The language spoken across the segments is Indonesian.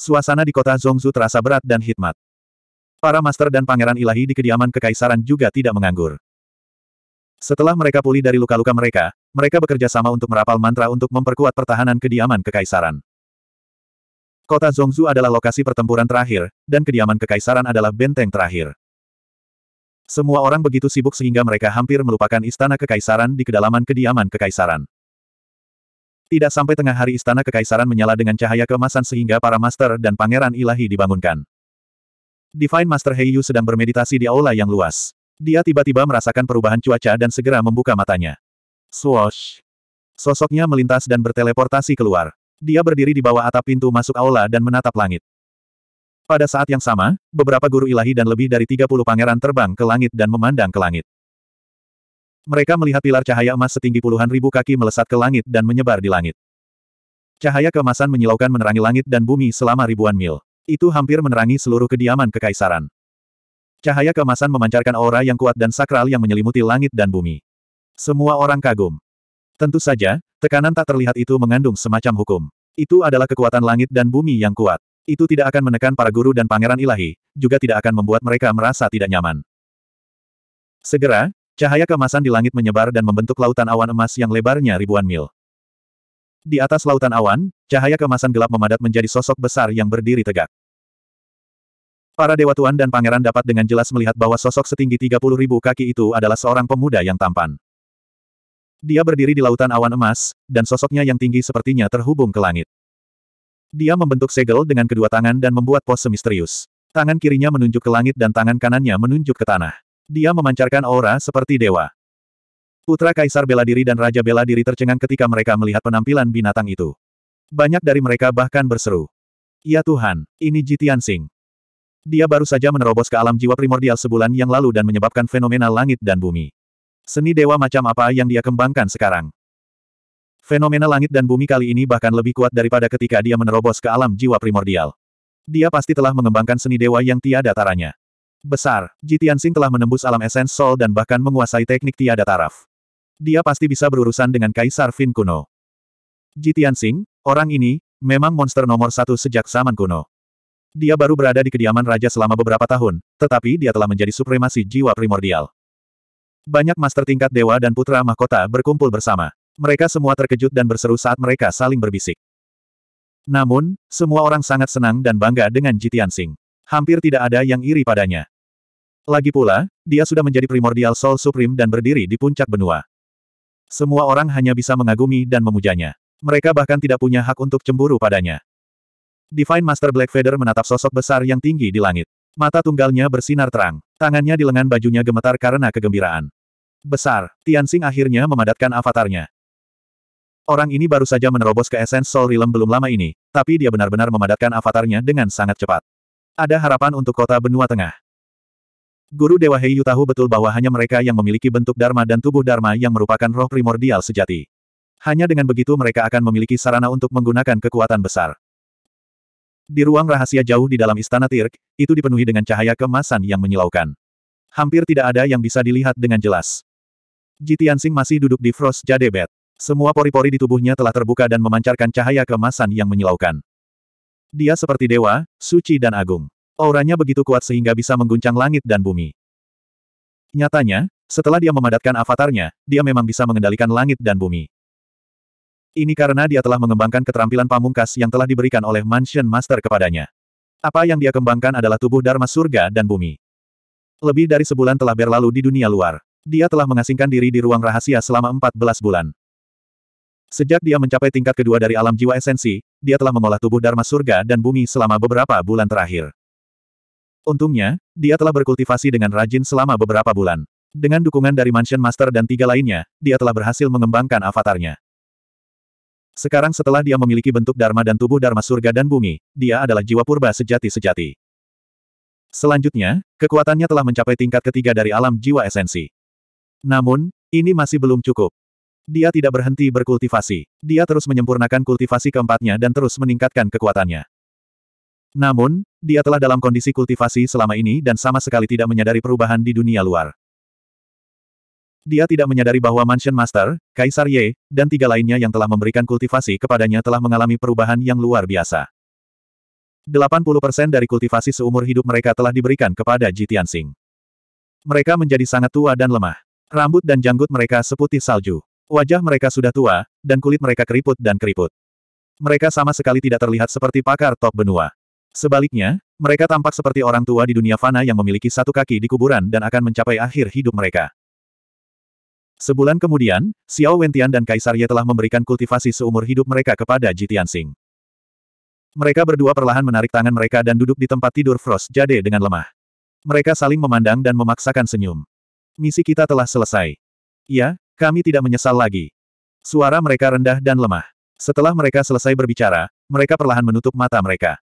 Suasana di kota Zongzu terasa berat dan hikmat. Para master dan pangeran ilahi di kediaman kekaisaran juga tidak menganggur. Setelah mereka pulih dari luka-luka mereka, mereka bekerja sama untuk merapal mantra untuk memperkuat pertahanan kediaman kekaisaran. Kota Zongzu adalah lokasi pertempuran terakhir, dan kediaman kekaisaran adalah benteng terakhir. Semua orang begitu sibuk sehingga mereka hampir melupakan istana kekaisaran di kedalaman kediaman kekaisaran. Tidak sampai tengah hari istana kekaisaran menyala dengan cahaya keemasan sehingga para master dan pangeran ilahi dibangunkan. Divine Master Heiyu sedang bermeditasi di aula yang luas. Dia tiba-tiba merasakan perubahan cuaca dan segera membuka matanya. Swoosh! Sosoknya melintas dan berteleportasi keluar. Dia berdiri di bawah atap pintu masuk aula dan menatap langit. Pada saat yang sama, beberapa guru ilahi dan lebih dari 30 pangeran terbang ke langit dan memandang ke langit. Mereka melihat pilar cahaya emas setinggi puluhan ribu kaki melesat ke langit dan menyebar di langit. Cahaya keemasan menyilaukan menerangi langit dan bumi selama ribuan mil. Itu hampir menerangi seluruh kediaman kekaisaran. Cahaya keemasan memancarkan aura yang kuat dan sakral yang menyelimuti langit dan bumi. Semua orang kagum. Tentu saja, tekanan tak terlihat itu mengandung semacam hukum. Itu adalah kekuatan langit dan bumi yang kuat. Itu tidak akan menekan para guru dan pangeran ilahi, juga tidak akan membuat mereka merasa tidak nyaman. Segera, Cahaya kemasan di langit menyebar dan membentuk lautan awan emas yang lebarnya ribuan mil. Di atas lautan awan, cahaya kemasan gelap memadat menjadi sosok besar yang berdiri tegak. Para Dewa Tuan dan Pangeran dapat dengan jelas melihat bahwa sosok setinggi 30 ribu kaki itu adalah seorang pemuda yang tampan. Dia berdiri di lautan awan emas, dan sosoknya yang tinggi sepertinya terhubung ke langit. Dia membentuk segel dengan kedua tangan dan membuat pose misterius. Tangan kirinya menunjuk ke langit dan tangan kanannya menunjuk ke tanah. Dia memancarkan aura seperti dewa. Putra Kaisar Bela Diri dan Raja Bela Diri tercengang ketika mereka melihat penampilan binatang itu. Banyak dari mereka bahkan berseru. Ya Tuhan, ini Jitian Sing. Dia baru saja menerobos ke alam jiwa primordial sebulan yang lalu dan menyebabkan fenomena langit dan bumi. Seni dewa macam apa yang dia kembangkan sekarang? Fenomena langit dan bumi kali ini bahkan lebih kuat daripada ketika dia menerobos ke alam jiwa primordial. Dia pasti telah mengembangkan seni dewa yang tiada taranya. Besar, Ji Tianxing telah menembus alam esens Sol dan bahkan menguasai teknik tiada taraf. Dia pasti bisa berurusan dengan Kaisar Fin kuno. Ji Tianxing, orang ini, memang monster nomor satu sejak zaman kuno. Dia baru berada di kediaman raja selama beberapa tahun, tetapi dia telah menjadi supremasi jiwa primordial. Banyak master tingkat dewa dan putra mahkota berkumpul bersama. Mereka semua terkejut dan berseru saat mereka saling berbisik. Namun, semua orang sangat senang dan bangga dengan Jitian Singh. Hampir tidak ada yang iri padanya. Lagi pula, dia sudah menjadi primordial Soul Supreme dan berdiri di puncak benua. Semua orang hanya bisa mengagumi dan memujanya. Mereka bahkan tidak punya hak untuk cemburu padanya. Divine Master Black Feather menatap sosok besar yang tinggi di langit. Mata tunggalnya bersinar terang. Tangannya di lengan bajunya gemetar karena kegembiraan. Besar, Tianxing akhirnya memadatkan avatarnya. Orang ini baru saja menerobos ke Essence Soul Realm belum lama ini, tapi dia benar-benar memadatkan avatarnya dengan sangat cepat. Ada harapan untuk kota benua tengah. Guru Dewa Heiyu tahu betul bahwa hanya mereka yang memiliki bentuk Dharma dan tubuh Dharma yang merupakan roh primordial sejati. Hanya dengan begitu mereka akan memiliki sarana untuk menggunakan kekuatan besar. Di ruang rahasia jauh di dalam istana Tirk, itu dipenuhi dengan cahaya kemasan yang menyilaukan. Hampir tidak ada yang bisa dilihat dengan jelas. Jitiansing masih duduk di Frost Jade Bed. Semua pori-pori di tubuhnya telah terbuka dan memancarkan cahaya kemasan yang menyilaukan. Dia seperti dewa, suci dan agung. Auranya begitu kuat sehingga bisa mengguncang langit dan bumi. Nyatanya, setelah dia memadatkan avatarnya, dia memang bisa mengendalikan langit dan bumi. Ini karena dia telah mengembangkan keterampilan pamungkas yang telah diberikan oleh Mansion Master kepadanya. Apa yang dia kembangkan adalah tubuh Dharma surga dan bumi. Lebih dari sebulan telah berlalu di dunia luar. Dia telah mengasingkan diri di ruang rahasia selama 14 bulan. Sejak dia mencapai tingkat kedua dari alam jiwa esensi, dia telah mengolah tubuh Dharma surga dan bumi selama beberapa bulan terakhir. Untungnya, dia telah berkultivasi dengan rajin selama beberapa bulan. Dengan dukungan dari Mansion Master dan tiga lainnya, dia telah berhasil mengembangkan avatarnya. Sekarang setelah dia memiliki bentuk Dharma dan tubuh Dharma surga dan bumi, dia adalah jiwa purba sejati-sejati. Selanjutnya, kekuatannya telah mencapai tingkat ketiga dari alam jiwa esensi. Namun, ini masih belum cukup. Dia tidak berhenti berkultivasi. Dia terus menyempurnakan kultivasi keempatnya dan terus meningkatkan kekuatannya. Namun, dia telah dalam kondisi kultivasi selama ini dan sama sekali tidak menyadari perubahan di dunia luar. Dia tidak menyadari bahwa Mansion Master, Kaisar Ye, dan tiga lainnya yang telah memberikan kultivasi kepadanya telah mengalami perubahan yang luar biasa. 80% dari kultivasi seumur hidup mereka telah diberikan kepada Jitian Tianxing. Mereka menjadi sangat tua dan lemah. Rambut dan janggut mereka seputih salju. Wajah mereka sudah tua, dan kulit mereka keriput dan keriput. Mereka sama sekali tidak terlihat seperti pakar top benua. Sebaliknya, mereka tampak seperti orang tua di dunia fana yang memiliki satu kaki di kuburan dan akan mencapai akhir hidup mereka. Sebulan kemudian, Xiao Wentian dan Kaisar Ye telah memberikan kultivasi seumur hidup mereka kepada Ji Tianxing. Mereka berdua perlahan menarik tangan mereka dan duduk di tempat tidur Frost Jade dengan lemah. Mereka saling memandang dan memaksakan senyum. Misi kita telah selesai. Ya, kami tidak menyesal lagi. Suara mereka rendah dan lemah. Setelah mereka selesai berbicara, mereka perlahan menutup mata mereka.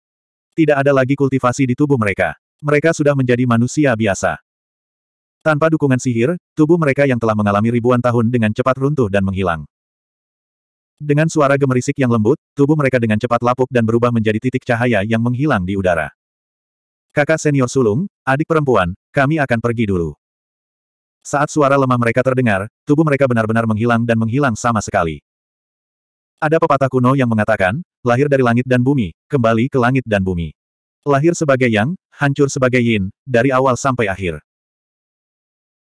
Tidak ada lagi kultivasi di tubuh mereka. Mereka sudah menjadi manusia biasa. Tanpa dukungan sihir, tubuh mereka yang telah mengalami ribuan tahun dengan cepat runtuh dan menghilang. Dengan suara gemerisik yang lembut, tubuh mereka dengan cepat lapuk dan berubah menjadi titik cahaya yang menghilang di udara. Kakak senior sulung, adik perempuan, kami akan pergi dulu. Saat suara lemah mereka terdengar, tubuh mereka benar-benar menghilang dan menghilang sama sekali. Ada pepatah kuno yang mengatakan, lahir dari langit dan bumi, kembali ke langit dan bumi. Lahir sebagai yang, hancur sebagai yin, dari awal sampai akhir.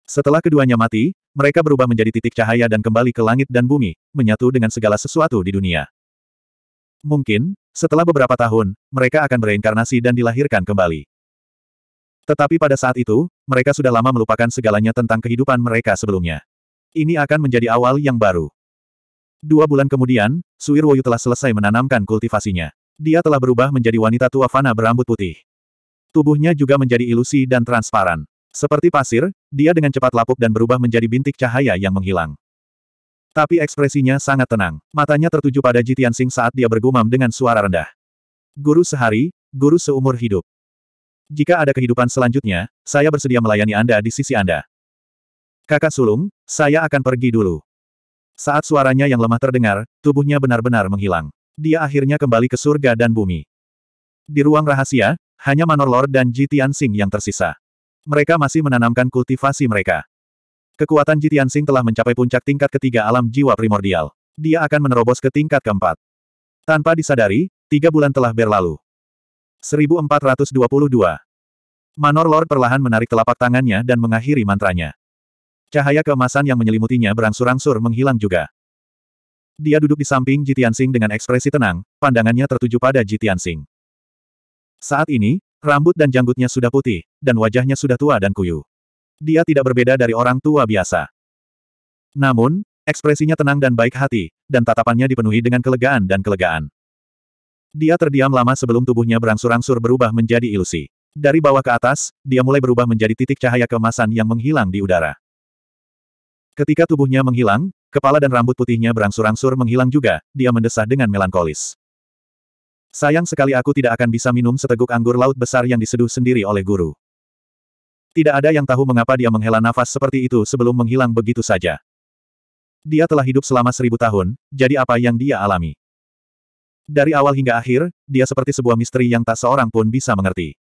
Setelah keduanya mati, mereka berubah menjadi titik cahaya dan kembali ke langit dan bumi, menyatu dengan segala sesuatu di dunia. Mungkin, setelah beberapa tahun, mereka akan bereinkarnasi dan dilahirkan kembali. Tetapi pada saat itu, mereka sudah lama melupakan segalanya tentang kehidupan mereka sebelumnya. Ini akan menjadi awal yang baru. Dua bulan kemudian, Woyu telah selesai menanamkan kultivasinya. Dia telah berubah menjadi wanita tua fana berambut putih. Tubuhnya juga menjadi ilusi dan transparan. Seperti pasir, dia dengan cepat lapuk dan berubah menjadi bintik cahaya yang menghilang. Tapi ekspresinya sangat tenang. Matanya tertuju pada Jitian Sing saat dia bergumam dengan suara rendah. Guru sehari, guru seumur hidup. Jika ada kehidupan selanjutnya, saya bersedia melayani Anda di sisi Anda. Kakak sulung, saya akan pergi dulu. Saat suaranya yang lemah terdengar, tubuhnya benar-benar menghilang. Dia akhirnya kembali ke surga dan bumi. Di ruang rahasia, hanya Manor Lord dan Jitian Sing yang tersisa. Mereka masih menanamkan kultivasi mereka. Kekuatan Jitian Sing telah mencapai puncak tingkat ketiga alam jiwa primordial. Dia akan menerobos ke tingkat keempat. Tanpa disadari, tiga bulan telah berlalu. 1422. Manor Lord perlahan menarik telapak tangannya dan mengakhiri mantranya. Cahaya keemasan yang menyelimutinya berangsur-angsur menghilang juga. Dia duduk di samping Jitiansing dengan ekspresi tenang, pandangannya tertuju pada Jitiansing. Saat ini, rambut dan janggutnya sudah putih, dan wajahnya sudah tua dan kuyu. Dia tidak berbeda dari orang tua biasa. Namun, ekspresinya tenang dan baik hati, dan tatapannya dipenuhi dengan kelegaan dan kelegaan. Dia terdiam lama sebelum tubuhnya berangsur-angsur berubah menjadi ilusi. Dari bawah ke atas, dia mulai berubah menjadi titik cahaya kemasan yang menghilang di udara. Ketika tubuhnya menghilang, kepala dan rambut putihnya berangsur-angsur menghilang juga, dia mendesah dengan melankolis. Sayang sekali aku tidak akan bisa minum seteguk anggur laut besar yang diseduh sendiri oleh guru. Tidak ada yang tahu mengapa dia menghela nafas seperti itu sebelum menghilang begitu saja. Dia telah hidup selama seribu tahun, jadi apa yang dia alami? Dari awal hingga akhir, dia seperti sebuah misteri yang tak seorang pun bisa mengerti.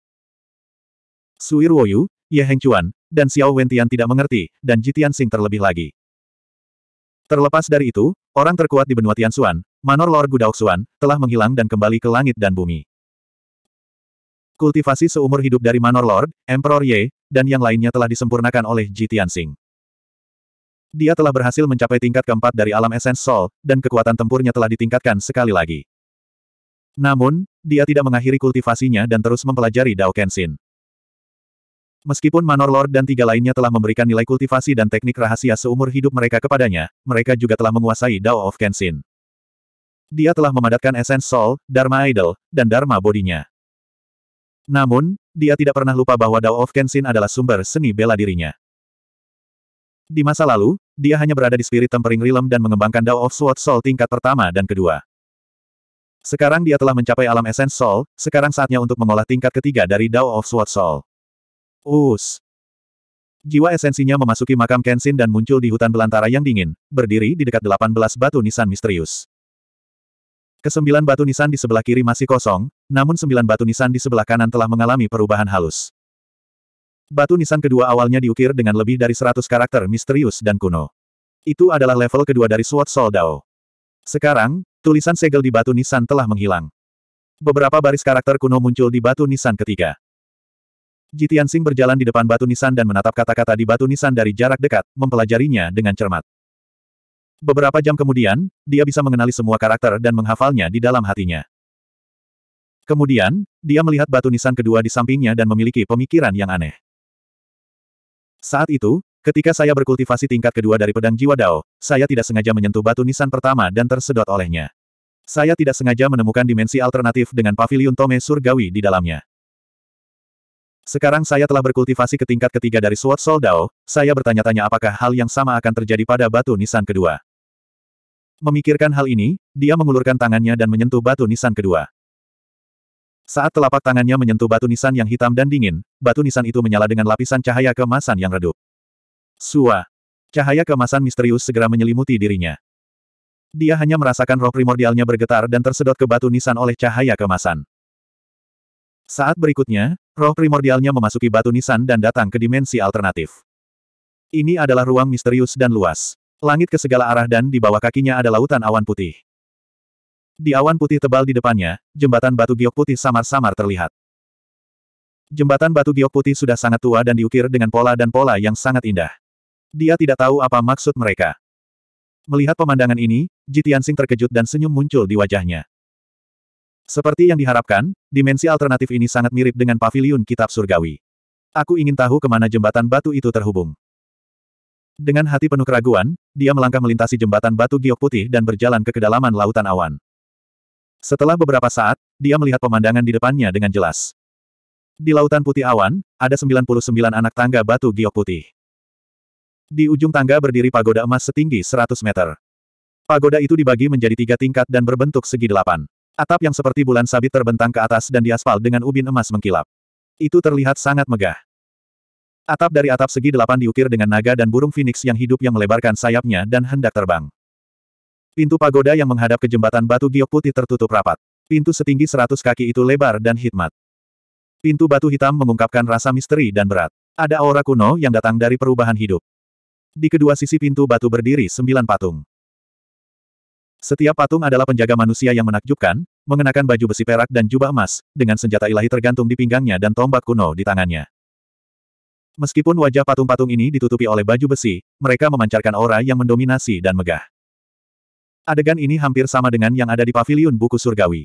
Suir Woyu, Ye Heng Chuan, dan Xiao Wentian tidak mengerti, dan Jitian Sing terlebih lagi. Terlepas dari itu, orang terkuat di benua Tianxuan, Manor Lord Gudao Xuan, telah menghilang dan kembali ke langit dan bumi. Kultivasi seumur hidup dari Manor Lord, Emperor Ye, dan yang lainnya telah disempurnakan oleh Ji Tianxing. Dia telah berhasil mencapai tingkat keempat dari alam esens Sol, dan kekuatan tempurnya telah ditingkatkan sekali lagi. Namun, dia tidak mengakhiri kultivasinya dan terus mempelajari Dao Kenshin. Meskipun Manor Lord dan tiga lainnya telah memberikan nilai kultivasi dan teknik rahasia seumur hidup mereka kepadanya, mereka juga telah menguasai Dao of Kenshin. Dia telah memadatkan Essence Soul, Dharma Idol, dan Dharma bodinya. Namun, dia tidak pernah lupa bahwa Dao of Kenshin adalah sumber seni bela dirinya. Di masa lalu, dia hanya berada di Spirit Tempering Realm dan mengembangkan Dao of Sword Soul tingkat pertama dan kedua. Sekarang dia telah mencapai alam Essence Soul, sekarang saatnya untuk mengolah tingkat ketiga dari Dao of Sword Soul. Us. Jiwa esensinya memasuki makam Kenshin dan muncul di hutan belantara yang dingin, berdiri di dekat 18 batu nisan misterius. Kesembilan batu nisan di sebelah kiri masih kosong, namun sembilan batu nisan di sebelah kanan telah mengalami perubahan halus. Batu nisan kedua awalnya diukir dengan lebih dari 100 karakter misterius dan kuno. Itu adalah level kedua dari Sword Soul Dao. Sekarang, tulisan segel di batu nisan telah menghilang. Beberapa baris karakter kuno muncul di batu nisan ketiga. Jitian Sing berjalan di depan batu nisan dan menatap kata-kata di batu nisan dari jarak dekat, mempelajarinya dengan cermat. Beberapa jam kemudian, dia bisa mengenali semua karakter dan menghafalnya di dalam hatinya. Kemudian, dia melihat batu nisan kedua di sampingnya dan memiliki pemikiran yang aneh. Saat itu, ketika saya berkultivasi tingkat kedua dari pedang jiwa Dao, saya tidak sengaja menyentuh batu nisan pertama dan tersedot olehnya. Saya tidak sengaja menemukan dimensi alternatif dengan pavilion Tome Surgawi di dalamnya. Sekarang saya telah berkultivasi ke tingkat ketiga dari Sword Soul Dao, saya bertanya-tanya apakah hal yang sama akan terjadi pada batu nisan kedua. Memikirkan hal ini, dia mengulurkan tangannya dan menyentuh batu nisan kedua. Saat telapak tangannya menyentuh batu nisan yang hitam dan dingin, batu nisan itu menyala dengan lapisan cahaya kemasan yang redup. Sua. Cahaya kemasan misterius segera menyelimuti dirinya. Dia hanya merasakan roh primordialnya bergetar dan tersedot ke batu nisan oleh cahaya kemasan. Saat berikutnya, roh primordialnya memasuki batu nisan dan datang ke dimensi alternatif. Ini adalah ruang misterius dan luas. Langit ke segala arah dan di bawah kakinya ada lautan awan putih. Di awan putih tebal di depannya, jembatan batu giok putih samar-samar terlihat. Jembatan batu giok putih sudah sangat tua dan diukir dengan pola dan pola yang sangat indah. Dia tidak tahu apa maksud mereka. Melihat pemandangan ini, Jitiansing terkejut dan senyum muncul di wajahnya. Seperti yang diharapkan, dimensi alternatif ini sangat mirip dengan paviliun kitab surgawi. Aku ingin tahu kemana jembatan batu itu terhubung. Dengan hati penuh keraguan, dia melangkah melintasi jembatan batu giok putih dan berjalan ke kedalaman lautan awan. Setelah beberapa saat, dia melihat pemandangan di depannya dengan jelas. Di lautan putih awan, ada 99 anak tangga batu giok putih. Di ujung tangga berdiri pagoda emas setinggi 100 meter. Pagoda itu dibagi menjadi tiga tingkat dan berbentuk segi delapan. Atap yang seperti bulan sabit terbentang ke atas dan diaspal dengan ubin emas mengkilap. Itu terlihat sangat megah. Atap dari atap segi delapan diukir dengan naga dan burung phoenix yang hidup yang melebarkan sayapnya dan hendak terbang. Pintu pagoda yang menghadap ke jembatan batu giok putih tertutup rapat. Pintu setinggi seratus kaki itu lebar dan hikmat. Pintu batu hitam mengungkapkan rasa misteri dan berat. Ada aura kuno yang datang dari perubahan hidup. Di kedua sisi pintu batu berdiri sembilan patung. Setiap patung adalah penjaga manusia yang menakjubkan, mengenakan baju besi perak dan jubah emas, dengan senjata ilahi tergantung di pinggangnya dan tombak kuno di tangannya. Meskipun wajah patung-patung ini ditutupi oleh baju besi, mereka memancarkan aura yang mendominasi dan megah. Adegan ini hampir sama dengan yang ada di paviliun buku surgawi.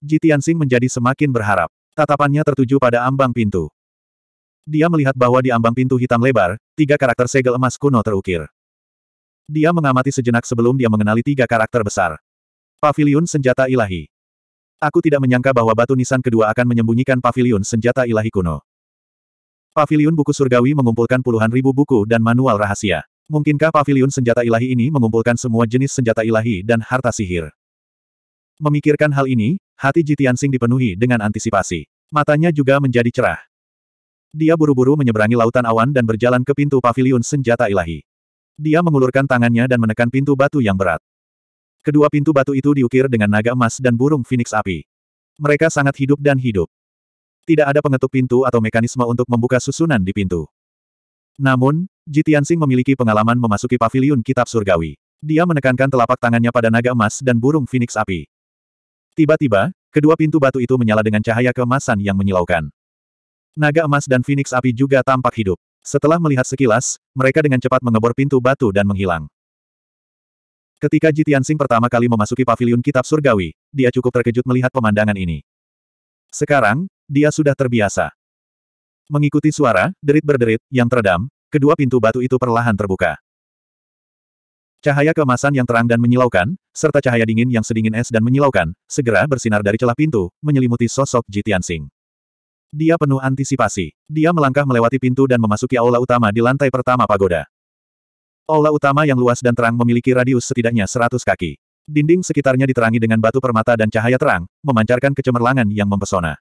Ji Tianxing menjadi semakin berharap. Tatapannya tertuju pada ambang pintu. Dia melihat bahwa di ambang pintu hitam lebar, tiga karakter segel emas kuno terukir. Dia mengamati sejenak sebelum dia mengenali tiga karakter besar. Pavilion Senjata Ilahi Aku tidak menyangka bahwa batu nisan kedua akan menyembunyikan pavilion senjata ilahi kuno. Pavilion buku surgawi mengumpulkan puluhan ribu buku dan manual rahasia. Mungkinkah pavilion senjata ilahi ini mengumpulkan semua jenis senjata ilahi dan harta sihir? Memikirkan hal ini, hati Jitian Sing dipenuhi dengan antisipasi. Matanya juga menjadi cerah. Dia buru-buru menyeberangi lautan awan dan berjalan ke pintu pavilion senjata ilahi. Dia mengulurkan tangannya dan menekan pintu batu yang berat. Kedua pintu batu itu diukir dengan naga emas dan burung phoenix api. Mereka sangat hidup dan hidup. Tidak ada pengetuk pintu atau mekanisme untuk membuka susunan di pintu. Namun, Jitiansing memiliki pengalaman memasuki paviliun kitab surgawi. Dia menekankan telapak tangannya pada naga emas dan burung phoenix api. Tiba-tiba, kedua pintu batu itu menyala dengan cahaya kemasan yang menyilaukan. Naga emas dan phoenix api juga tampak hidup. Setelah melihat sekilas, mereka dengan cepat mengebor pintu batu dan menghilang. Ketika Jitiansing pertama kali memasuki paviliun kitab surgawi, dia cukup terkejut melihat pemandangan ini. Sekarang, dia sudah terbiasa. Mengikuti suara, derit berderit, yang teredam, kedua pintu batu itu perlahan terbuka. Cahaya kemasan yang terang dan menyilaukan, serta cahaya dingin yang sedingin es dan menyilaukan, segera bersinar dari celah pintu, menyelimuti sosok Jitiansing. Dia penuh antisipasi. Dia melangkah melewati pintu dan memasuki aula utama di lantai pertama pagoda. Aula utama yang luas dan terang memiliki radius setidaknya 100 kaki. Dinding sekitarnya diterangi dengan batu permata dan cahaya terang, memancarkan kecemerlangan yang mempesona.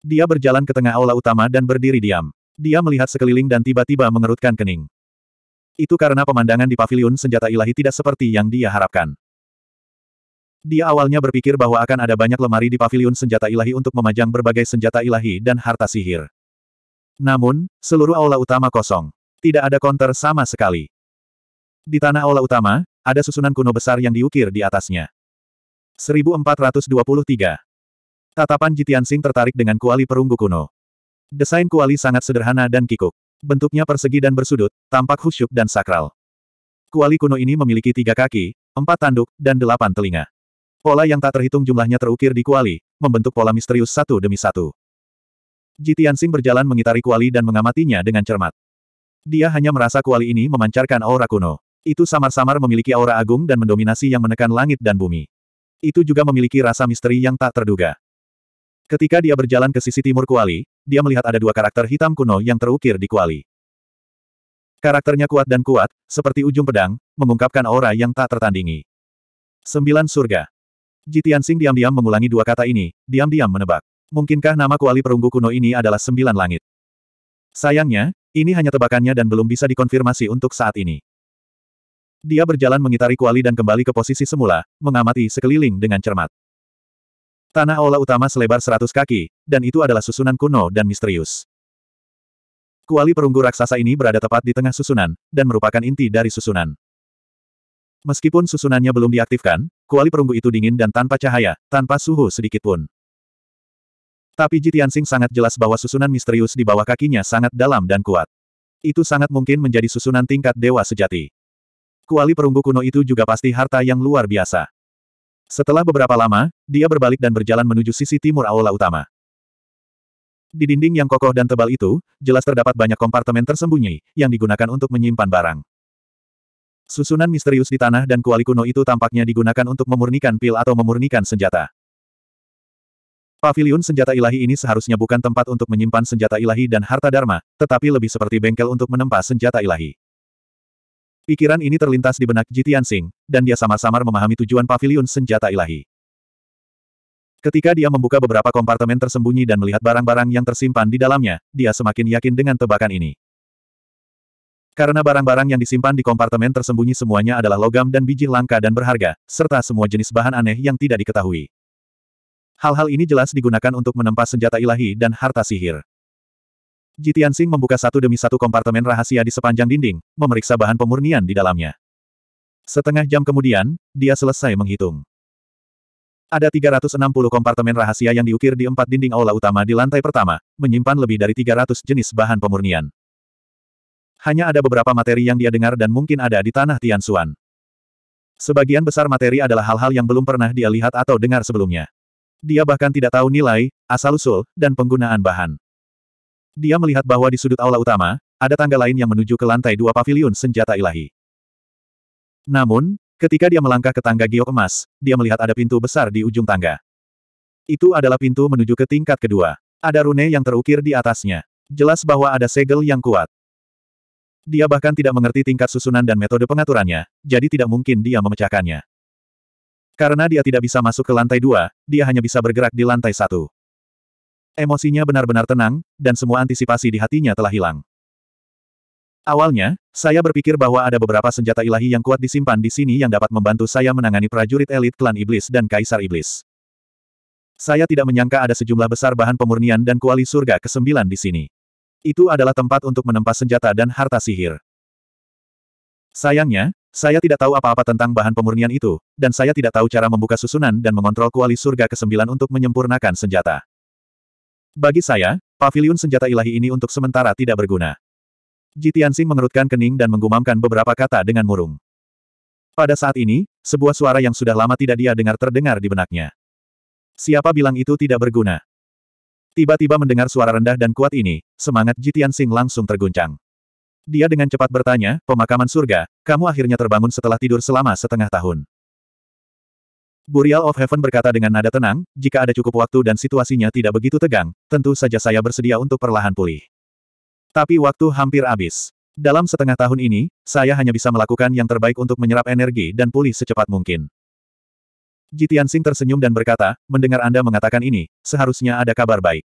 Dia berjalan ke tengah aula utama dan berdiri diam. Dia melihat sekeliling dan tiba-tiba mengerutkan kening. Itu karena pemandangan di paviliun senjata ilahi tidak seperti yang dia harapkan. Dia awalnya berpikir bahwa akan ada banyak lemari di paviliun senjata ilahi untuk memajang berbagai senjata ilahi dan harta sihir. Namun, seluruh aula utama kosong. Tidak ada konter sama sekali. Di tanah aula utama, ada susunan kuno besar yang diukir di atasnya. 1423. Tatapan Jitiansing tertarik dengan kuali perunggu kuno. Desain kuali sangat sederhana dan kikuk. Bentuknya persegi dan bersudut, tampak khusyuk dan sakral. Kuali kuno ini memiliki tiga kaki, empat tanduk, dan delapan telinga. Pola yang tak terhitung jumlahnya terukir di kuali, membentuk pola misterius satu demi satu. Jitiansing berjalan mengitari kuali dan mengamatinya dengan cermat. Dia hanya merasa kuali ini memancarkan aura kuno. Itu samar-samar memiliki aura agung dan mendominasi yang menekan langit dan bumi. Itu juga memiliki rasa misteri yang tak terduga. Ketika dia berjalan ke sisi timur kuali, dia melihat ada dua karakter hitam kuno yang terukir di kuali. Karakternya kuat dan kuat, seperti ujung pedang, mengungkapkan aura yang tak tertandingi. Sembilan surga. Jitian Sing diam-diam mengulangi dua kata ini, diam-diam menebak. Mungkinkah nama kuali perunggu kuno ini adalah sembilan langit? Sayangnya, ini hanya tebakannya dan belum bisa dikonfirmasi untuk saat ini. Dia berjalan mengitari kuali dan kembali ke posisi semula, mengamati sekeliling dengan cermat. Tanah aula utama selebar seratus kaki, dan itu adalah susunan kuno dan misterius. Kuali perunggu raksasa ini berada tepat di tengah susunan, dan merupakan inti dari susunan. Meskipun susunannya belum diaktifkan, kuali perunggu itu dingin dan tanpa cahaya, tanpa suhu sedikitpun. Tapi Jitiansing sangat jelas bahwa susunan misterius di bawah kakinya sangat dalam dan kuat. Itu sangat mungkin menjadi susunan tingkat dewa sejati. Kuali perunggu kuno itu juga pasti harta yang luar biasa. Setelah beberapa lama, dia berbalik dan berjalan menuju sisi timur aula utama. Di dinding yang kokoh dan tebal itu, jelas terdapat banyak kompartemen tersembunyi, yang digunakan untuk menyimpan barang. Susunan misterius di tanah dan kuali kuno itu tampaknya digunakan untuk memurnikan pil atau memurnikan senjata. Pavilion senjata ilahi ini seharusnya bukan tempat untuk menyimpan senjata ilahi dan harta dharma, tetapi lebih seperti bengkel untuk menempa senjata ilahi. Pikiran ini terlintas di benak Jitian Singh, dan dia samar-samar memahami tujuan pavilion senjata ilahi. Ketika dia membuka beberapa kompartemen tersembunyi dan melihat barang-barang yang tersimpan di dalamnya, dia semakin yakin dengan tebakan ini. Karena barang-barang yang disimpan di kompartemen tersembunyi semuanya adalah logam dan biji langka dan berharga, serta semua jenis bahan aneh yang tidak diketahui. Hal-hal ini jelas digunakan untuk menempa senjata ilahi dan harta sihir. Jitian Sing membuka satu demi satu kompartemen rahasia di sepanjang dinding, memeriksa bahan pemurnian di dalamnya. Setengah jam kemudian, dia selesai menghitung. Ada 360 kompartemen rahasia yang diukir di empat dinding aula utama di lantai pertama, menyimpan lebih dari 300 jenis bahan pemurnian hanya ada beberapa materi yang dia dengar dan mungkin ada di tanah Tianxuan. Sebagian besar materi adalah hal-hal yang belum pernah dia lihat atau dengar sebelumnya. Dia bahkan tidak tahu nilai, asal-usul, dan penggunaan bahan. Dia melihat bahwa di sudut aula utama, ada tangga lain yang menuju ke lantai dua paviliun senjata ilahi. Namun, ketika dia melangkah ke tangga giok emas, dia melihat ada pintu besar di ujung tangga. Itu adalah pintu menuju ke tingkat kedua. Ada rune yang terukir di atasnya. Jelas bahwa ada segel yang kuat. Dia bahkan tidak mengerti tingkat susunan dan metode pengaturannya, jadi tidak mungkin dia memecahkannya. Karena dia tidak bisa masuk ke lantai dua, dia hanya bisa bergerak di lantai satu. Emosinya benar-benar tenang, dan semua antisipasi di hatinya telah hilang. Awalnya, saya berpikir bahwa ada beberapa senjata ilahi yang kuat disimpan di sini yang dapat membantu saya menangani prajurit elit klan iblis dan kaisar iblis. Saya tidak menyangka ada sejumlah besar bahan pemurnian dan kuali surga ke-9 di sini. Itu adalah tempat untuk menempa senjata dan harta sihir. Sayangnya, saya tidak tahu apa-apa tentang bahan pemurnian itu, dan saya tidak tahu cara membuka susunan dan mengontrol kuali surga ke kesembilan untuk menyempurnakan senjata. Bagi saya, pavilion senjata ilahi ini untuk sementara tidak berguna. Jitiansing mengerutkan kening dan menggumamkan beberapa kata dengan murung. Pada saat ini, sebuah suara yang sudah lama tidak dia dengar terdengar di benaknya. Siapa bilang itu tidak berguna? Tiba-tiba mendengar suara rendah dan kuat ini, semangat Jitian Sing langsung terguncang. Dia dengan cepat bertanya, pemakaman surga, kamu akhirnya terbangun setelah tidur selama setengah tahun. Burial of Heaven berkata dengan nada tenang, jika ada cukup waktu dan situasinya tidak begitu tegang, tentu saja saya bersedia untuk perlahan pulih. Tapi waktu hampir habis. Dalam setengah tahun ini, saya hanya bisa melakukan yang terbaik untuk menyerap energi dan pulih secepat mungkin. Jitian Sing tersenyum dan berkata, mendengar Anda mengatakan ini, seharusnya ada kabar baik.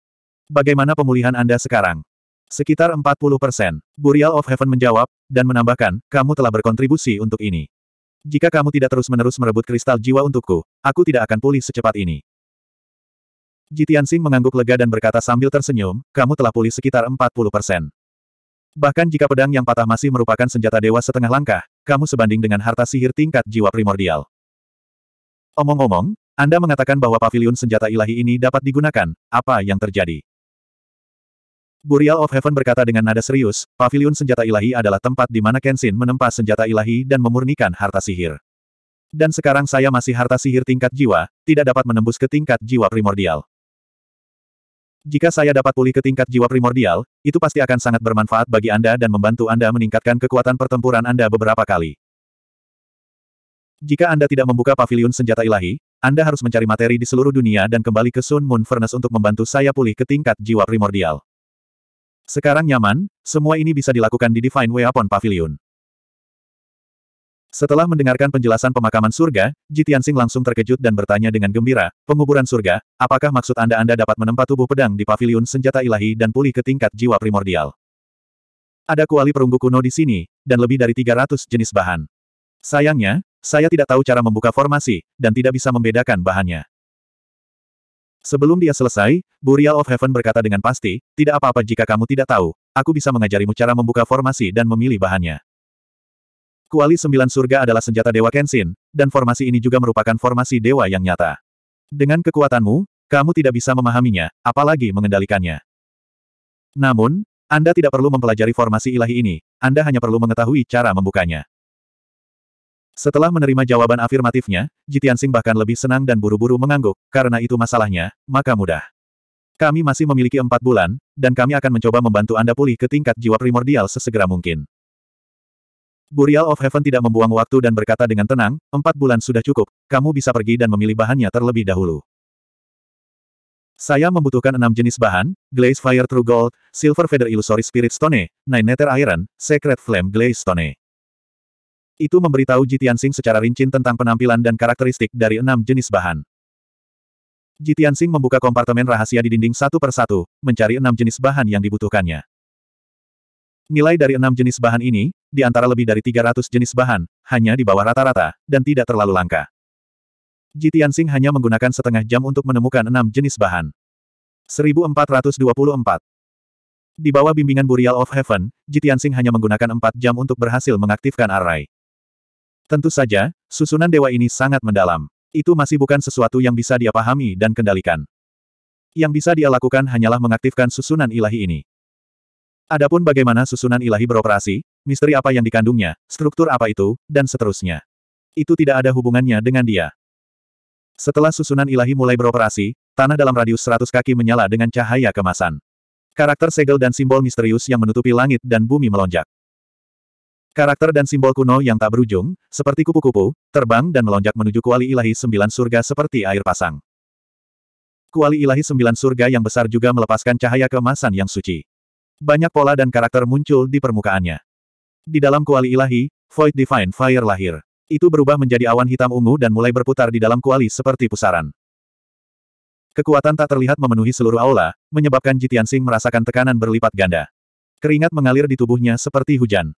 Bagaimana pemulihan Anda sekarang? Sekitar 40 persen. Burial of Heaven menjawab, dan menambahkan, kamu telah berkontribusi untuk ini. Jika kamu tidak terus-menerus merebut kristal jiwa untukku, aku tidak akan pulih secepat ini. Jitian Sing mengangguk lega dan berkata sambil tersenyum, kamu telah pulih sekitar 40 persen. Bahkan jika pedang yang patah masih merupakan senjata dewa setengah langkah, kamu sebanding dengan harta sihir tingkat jiwa primordial. Omong-omong, Anda mengatakan bahwa pavilion senjata ilahi ini dapat digunakan, apa yang terjadi? Burial of Heaven berkata dengan nada serius, pavilion senjata ilahi adalah tempat di mana Kenshin menempa senjata ilahi dan memurnikan harta sihir. Dan sekarang saya masih harta sihir tingkat jiwa, tidak dapat menembus ke tingkat jiwa primordial. Jika saya dapat pulih ke tingkat jiwa primordial, itu pasti akan sangat bermanfaat bagi Anda dan membantu Anda meningkatkan kekuatan pertempuran Anda beberapa kali. Jika Anda tidak membuka paviliun senjata ilahi, Anda harus mencari materi di seluruh dunia dan kembali ke Sun Moon Furnace untuk membantu saya pulih ke tingkat jiwa primordial. Sekarang nyaman, semua ini bisa dilakukan di Divine Weapon Pavilion. Setelah mendengarkan penjelasan pemakaman surga, Jitiansing langsung terkejut dan bertanya dengan gembira, penguburan surga, apakah maksud Anda Anda dapat menempa tubuh pedang di paviliun senjata ilahi dan pulih ke tingkat jiwa primordial? Ada kuali perunggu kuno di sini, dan lebih dari 300 jenis bahan. Sayangnya, saya tidak tahu cara membuka formasi, dan tidak bisa membedakan bahannya. Sebelum dia selesai, Burial of Heaven berkata dengan pasti, tidak apa-apa jika kamu tidak tahu, aku bisa mengajarimu cara membuka formasi dan memilih bahannya. Kuali Sembilan Surga adalah senjata Dewa Kenshin, dan formasi ini juga merupakan formasi Dewa yang nyata. Dengan kekuatanmu, kamu tidak bisa memahaminya, apalagi mengendalikannya. Namun, Anda tidak perlu mempelajari formasi ilahi ini, Anda hanya perlu mengetahui cara membukanya. Setelah menerima jawaban afirmatifnya, Jitian Sing bahkan lebih senang dan buru-buru mengangguk, karena itu masalahnya, maka mudah. Kami masih memiliki empat bulan, dan kami akan mencoba membantu Anda pulih ke tingkat jiwa primordial sesegera mungkin. Burial of Heaven tidak membuang waktu dan berkata dengan tenang, empat bulan sudah cukup, kamu bisa pergi dan memilih bahannya terlebih dahulu. Saya membutuhkan enam jenis bahan, Glaze Fire True Gold, Silver Feather Illusory Spirit Stone, Nine Nether Iron, Sacred Flame Glaze Stone. Itu memberitahu Jitiansing secara rinci tentang penampilan dan karakteristik dari enam jenis bahan. Jitiansing membuka kompartemen rahasia di dinding satu per satu, mencari enam jenis bahan yang dibutuhkannya. Nilai dari enam jenis bahan ini, di antara lebih dari 300 jenis bahan, hanya di bawah rata-rata, dan tidak terlalu langka. Jitiansing hanya menggunakan setengah jam untuk menemukan enam jenis bahan. 1424 Di bawah bimbingan Burial of Heaven, Jitiansing hanya menggunakan empat jam untuk berhasil mengaktifkan array. Tentu saja, susunan dewa ini sangat mendalam. Itu masih bukan sesuatu yang bisa dia pahami dan kendalikan. Yang bisa dia lakukan hanyalah mengaktifkan susunan ilahi ini. Adapun bagaimana susunan ilahi beroperasi, misteri apa yang dikandungnya, struktur apa itu, dan seterusnya. Itu tidak ada hubungannya dengan dia. Setelah susunan ilahi mulai beroperasi, tanah dalam radius 100 kaki menyala dengan cahaya kemasan. Karakter segel dan simbol misterius yang menutupi langit dan bumi melonjak. Karakter dan simbol kuno yang tak berujung, seperti kupu-kupu, terbang dan melonjak menuju kuali ilahi sembilan surga seperti air pasang. Kuali ilahi sembilan surga yang besar juga melepaskan cahaya kemasan yang suci. Banyak pola dan karakter muncul di permukaannya. Di dalam kuali ilahi, Void Divine Fire lahir. Itu berubah menjadi awan hitam ungu dan mulai berputar di dalam kuali seperti pusaran. Kekuatan tak terlihat memenuhi seluruh aula, menyebabkan Jitian Sing merasakan tekanan berlipat ganda. Keringat mengalir di tubuhnya seperti hujan.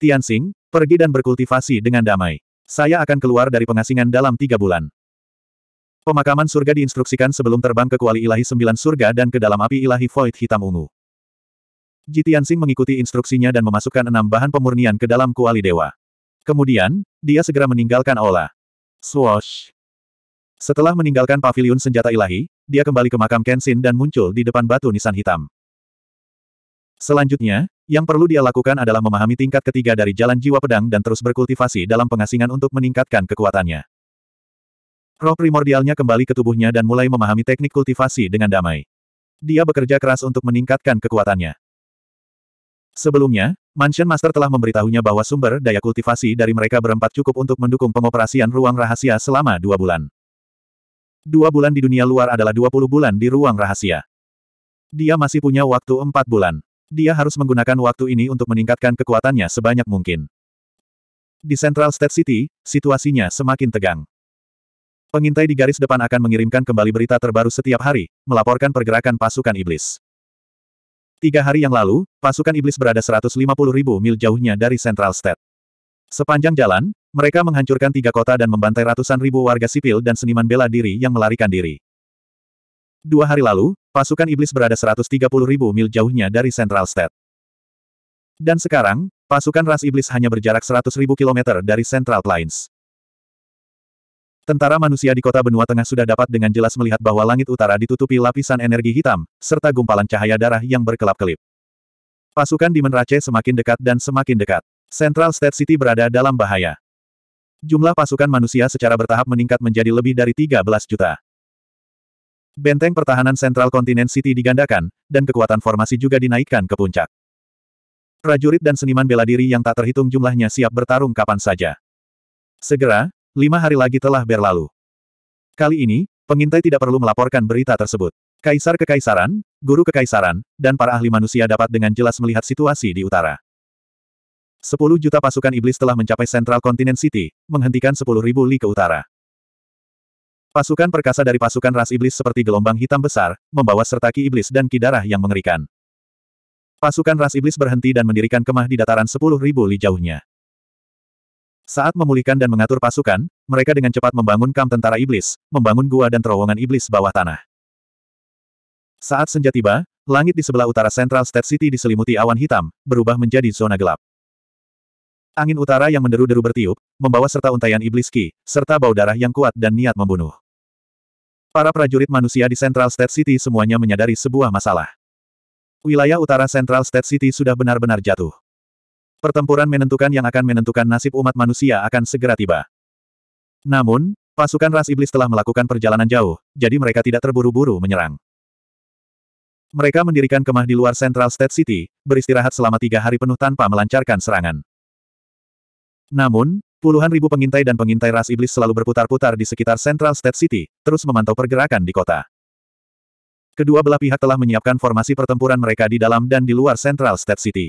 Tianxing, pergi dan berkultivasi dengan damai. Saya akan keluar dari pengasingan dalam tiga bulan. Pemakaman surga diinstruksikan sebelum terbang ke kuali ilahi sembilan surga dan ke dalam api ilahi void hitam ungu. Ji Tianxing mengikuti instruksinya dan memasukkan enam bahan pemurnian ke dalam kuali dewa. Kemudian, dia segera meninggalkan Ola. Swoosh! Setelah meninggalkan pavilion senjata ilahi, dia kembali ke makam Kenshin dan muncul di depan batu nisan hitam. Selanjutnya, yang perlu dia lakukan adalah memahami tingkat ketiga dari jalan jiwa pedang dan terus berkultivasi dalam pengasingan untuk meningkatkan kekuatannya. Roh primordialnya kembali ke tubuhnya dan mulai memahami teknik kultivasi dengan damai. Dia bekerja keras untuk meningkatkan kekuatannya. Sebelumnya, Mansion Master telah memberitahunya bahwa sumber daya kultivasi dari mereka berempat cukup untuk mendukung pengoperasian ruang rahasia selama dua bulan. Dua bulan di dunia luar adalah 20 bulan di ruang rahasia. Dia masih punya waktu empat bulan. Dia harus menggunakan waktu ini untuk meningkatkan kekuatannya sebanyak mungkin. Di Central State City, situasinya semakin tegang. Pengintai di garis depan akan mengirimkan kembali berita terbaru setiap hari, melaporkan pergerakan pasukan iblis. Tiga hari yang lalu, pasukan iblis berada 150 ribu mil jauhnya dari Central State. Sepanjang jalan, mereka menghancurkan tiga kota dan membantai ratusan ribu warga sipil dan seniman bela diri yang melarikan diri. Dua hari lalu, pasukan iblis berada 130 ribu mil jauhnya dari Central State. Dan sekarang, pasukan ras iblis hanya berjarak 100 ribu kilometer dari Central Plains. Tentara manusia di kota benua tengah sudah dapat dengan jelas melihat bahwa langit utara ditutupi lapisan energi hitam, serta gumpalan cahaya darah yang berkelap-kelip. Pasukan di Menrace semakin dekat dan semakin dekat. Central State City berada dalam bahaya. Jumlah pasukan manusia secara bertahap meningkat menjadi lebih dari 13 juta. Benteng pertahanan sentral kontinen City digandakan, dan kekuatan formasi juga dinaikkan ke puncak. Prajurit dan seniman bela diri yang tak terhitung jumlahnya siap bertarung kapan saja. Segera, lima hari lagi telah berlalu. Kali ini, pengintai tidak perlu melaporkan berita tersebut. Kaisar Kekaisaran, Guru Kekaisaran, dan para ahli manusia dapat dengan jelas melihat situasi di utara. Sepuluh juta pasukan iblis telah mencapai sentral kontinen City, menghentikan 10.000 li ke utara. Pasukan perkasa dari pasukan ras iblis seperti gelombang hitam besar, membawa serta ki iblis dan ki darah yang mengerikan. Pasukan ras iblis berhenti dan mendirikan kemah di dataran 10.000 li jauhnya. Saat memulihkan dan mengatur pasukan, mereka dengan cepat membangun kamp tentara iblis, membangun gua dan terowongan iblis bawah tanah. Saat senja tiba, langit di sebelah utara Central State City diselimuti awan hitam, berubah menjadi zona gelap. Angin utara yang menderu-deru bertiup, membawa serta untayan iblis Ki, serta bau darah yang kuat dan niat membunuh. Para prajurit manusia di Central State City semuanya menyadari sebuah masalah. Wilayah utara Central State City sudah benar-benar jatuh. Pertempuran menentukan yang akan menentukan nasib umat manusia akan segera tiba. Namun, pasukan ras iblis telah melakukan perjalanan jauh, jadi mereka tidak terburu-buru menyerang. Mereka mendirikan kemah di luar Central State City, beristirahat selama tiga hari penuh tanpa melancarkan serangan. Namun, puluhan ribu pengintai dan pengintai ras iblis selalu berputar-putar di sekitar Central State City, terus memantau pergerakan di kota. Kedua belah pihak telah menyiapkan formasi pertempuran mereka di dalam dan di luar Central State City.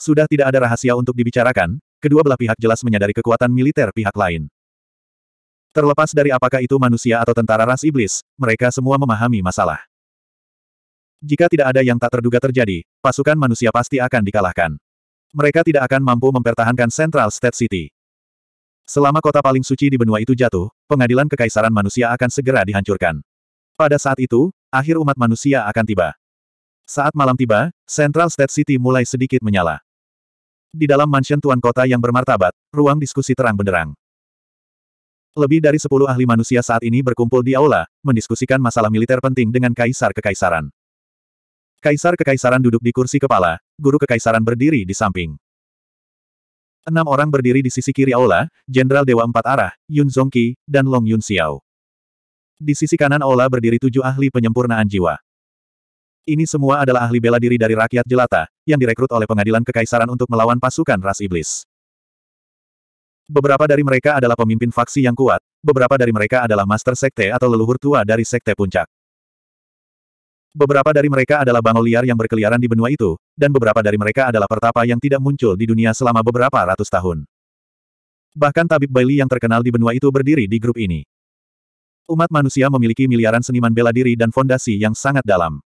Sudah tidak ada rahasia untuk dibicarakan, kedua belah pihak jelas menyadari kekuatan militer pihak lain. Terlepas dari apakah itu manusia atau tentara ras iblis, mereka semua memahami masalah. Jika tidak ada yang tak terduga terjadi, pasukan manusia pasti akan dikalahkan. Mereka tidak akan mampu mempertahankan Central State City. Selama kota paling suci di benua itu jatuh, pengadilan kekaisaran manusia akan segera dihancurkan. Pada saat itu, akhir umat manusia akan tiba. Saat malam tiba, Central State City mulai sedikit menyala. Di dalam mansion tuan kota yang bermartabat, ruang diskusi terang benderang. Lebih dari sepuluh ahli manusia saat ini berkumpul di aula, mendiskusikan masalah militer penting dengan kaisar kekaisaran. Kaisar kekaisaran duduk di kursi kepala, guru kekaisaran berdiri di samping. Enam orang berdiri di sisi kiri aula, Jenderal Dewa Empat Arah, Yun Zongqi, dan Long Yun Xiao. Di sisi kanan aula berdiri tujuh ahli penyempurnaan jiwa. Ini semua adalah ahli bela diri dari rakyat jelata, yang direkrut oleh pengadilan kekaisaran untuk melawan pasukan ras iblis. Beberapa dari mereka adalah pemimpin faksi yang kuat, beberapa dari mereka adalah master sekte atau leluhur tua dari sekte puncak. Beberapa dari mereka adalah bangau liar yang berkeliaran di benua itu, dan beberapa dari mereka adalah pertapa yang tidak muncul di dunia selama beberapa ratus tahun. Bahkan tabib Bailey yang terkenal di benua itu berdiri di grup ini. Umat manusia memiliki miliaran seniman bela diri dan fondasi yang sangat dalam.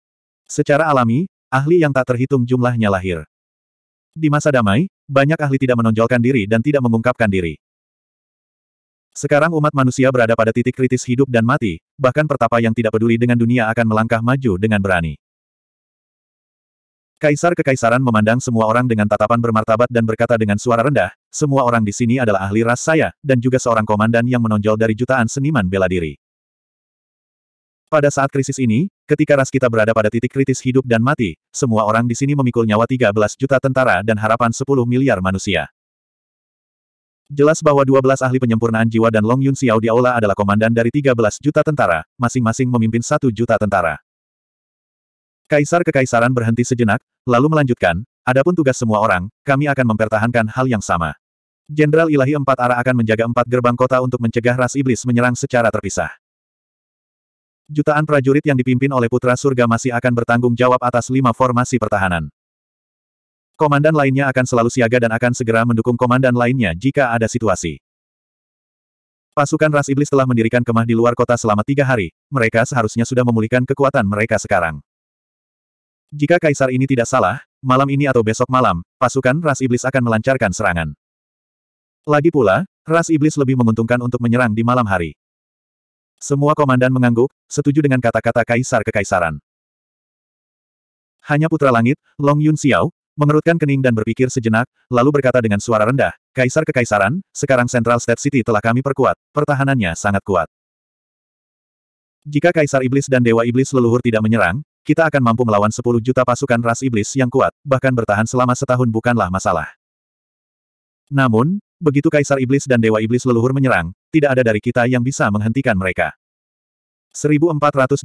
Secara alami, ahli yang tak terhitung jumlahnya lahir. Di masa damai, banyak ahli tidak menonjolkan diri dan tidak mengungkapkan diri. Sekarang umat manusia berada pada titik kritis hidup dan mati, bahkan pertapa yang tidak peduli dengan dunia akan melangkah maju dengan berani. Kaisar Kekaisaran memandang semua orang dengan tatapan bermartabat dan berkata dengan suara rendah, semua orang di sini adalah ahli ras saya, dan juga seorang komandan yang menonjol dari jutaan seniman bela diri. Pada saat krisis ini, ketika ras kita berada pada titik kritis hidup dan mati, semua orang di sini memikul nyawa 13 juta tentara dan harapan 10 miliar manusia. Jelas bahwa 12 ahli penyempurnaan jiwa dan Long Yun Xiao di Aula adalah komandan dari 13 juta tentara, masing-masing memimpin 1 juta tentara. Kaisar Kekaisaran berhenti sejenak, lalu melanjutkan, adapun tugas semua orang, kami akan mempertahankan hal yang sama. Jenderal Ilahi Empat Arah akan menjaga empat gerbang kota untuk mencegah ras iblis menyerang secara terpisah. Jutaan prajurit yang dipimpin oleh Putra Surga masih akan bertanggung jawab atas lima formasi pertahanan. Komandan lainnya akan selalu siaga dan akan segera mendukung komandan lainnya jika ada situasi. Pasukan ras iblis telah mendirikan kemah di luar kota selama tiga hari, mereka seharusnya sudah memulihkan kekuatan mereka sekarang. Jika kaisar ini tidak salah, malam ini atau besok malam, pasukan ras iblis akan melancarkan serangan. Lagi pula, ras iblis lebih menguntungkan untuk menyerang di malam hari. Semua komandan mengangguk, setuju dengan kata-kata kaisar kekaisaran. Hanya Putra Langit, Long Yun Xiao, mengerutkan kening dan berpikir sejenak, lalu berkata dengan suara rendah, Kaisar Kekaisaran, sekarang Central State City telah kami perkuat, pertahanannya sangat kuat. Jika Kaisar Iblis dan Dewa Iblis leluhur tidak menyerang, kita akan mampu melawan 10 juta pasukan ras iblis yang kuat, bahkan bertahan selama setahun bukanlah masalah. Namun, begitu Kaisar Iblis dan Dewa Iblis leluhur menyerang, tidak ada dari kita yang bisa menghentikan mereka. 1425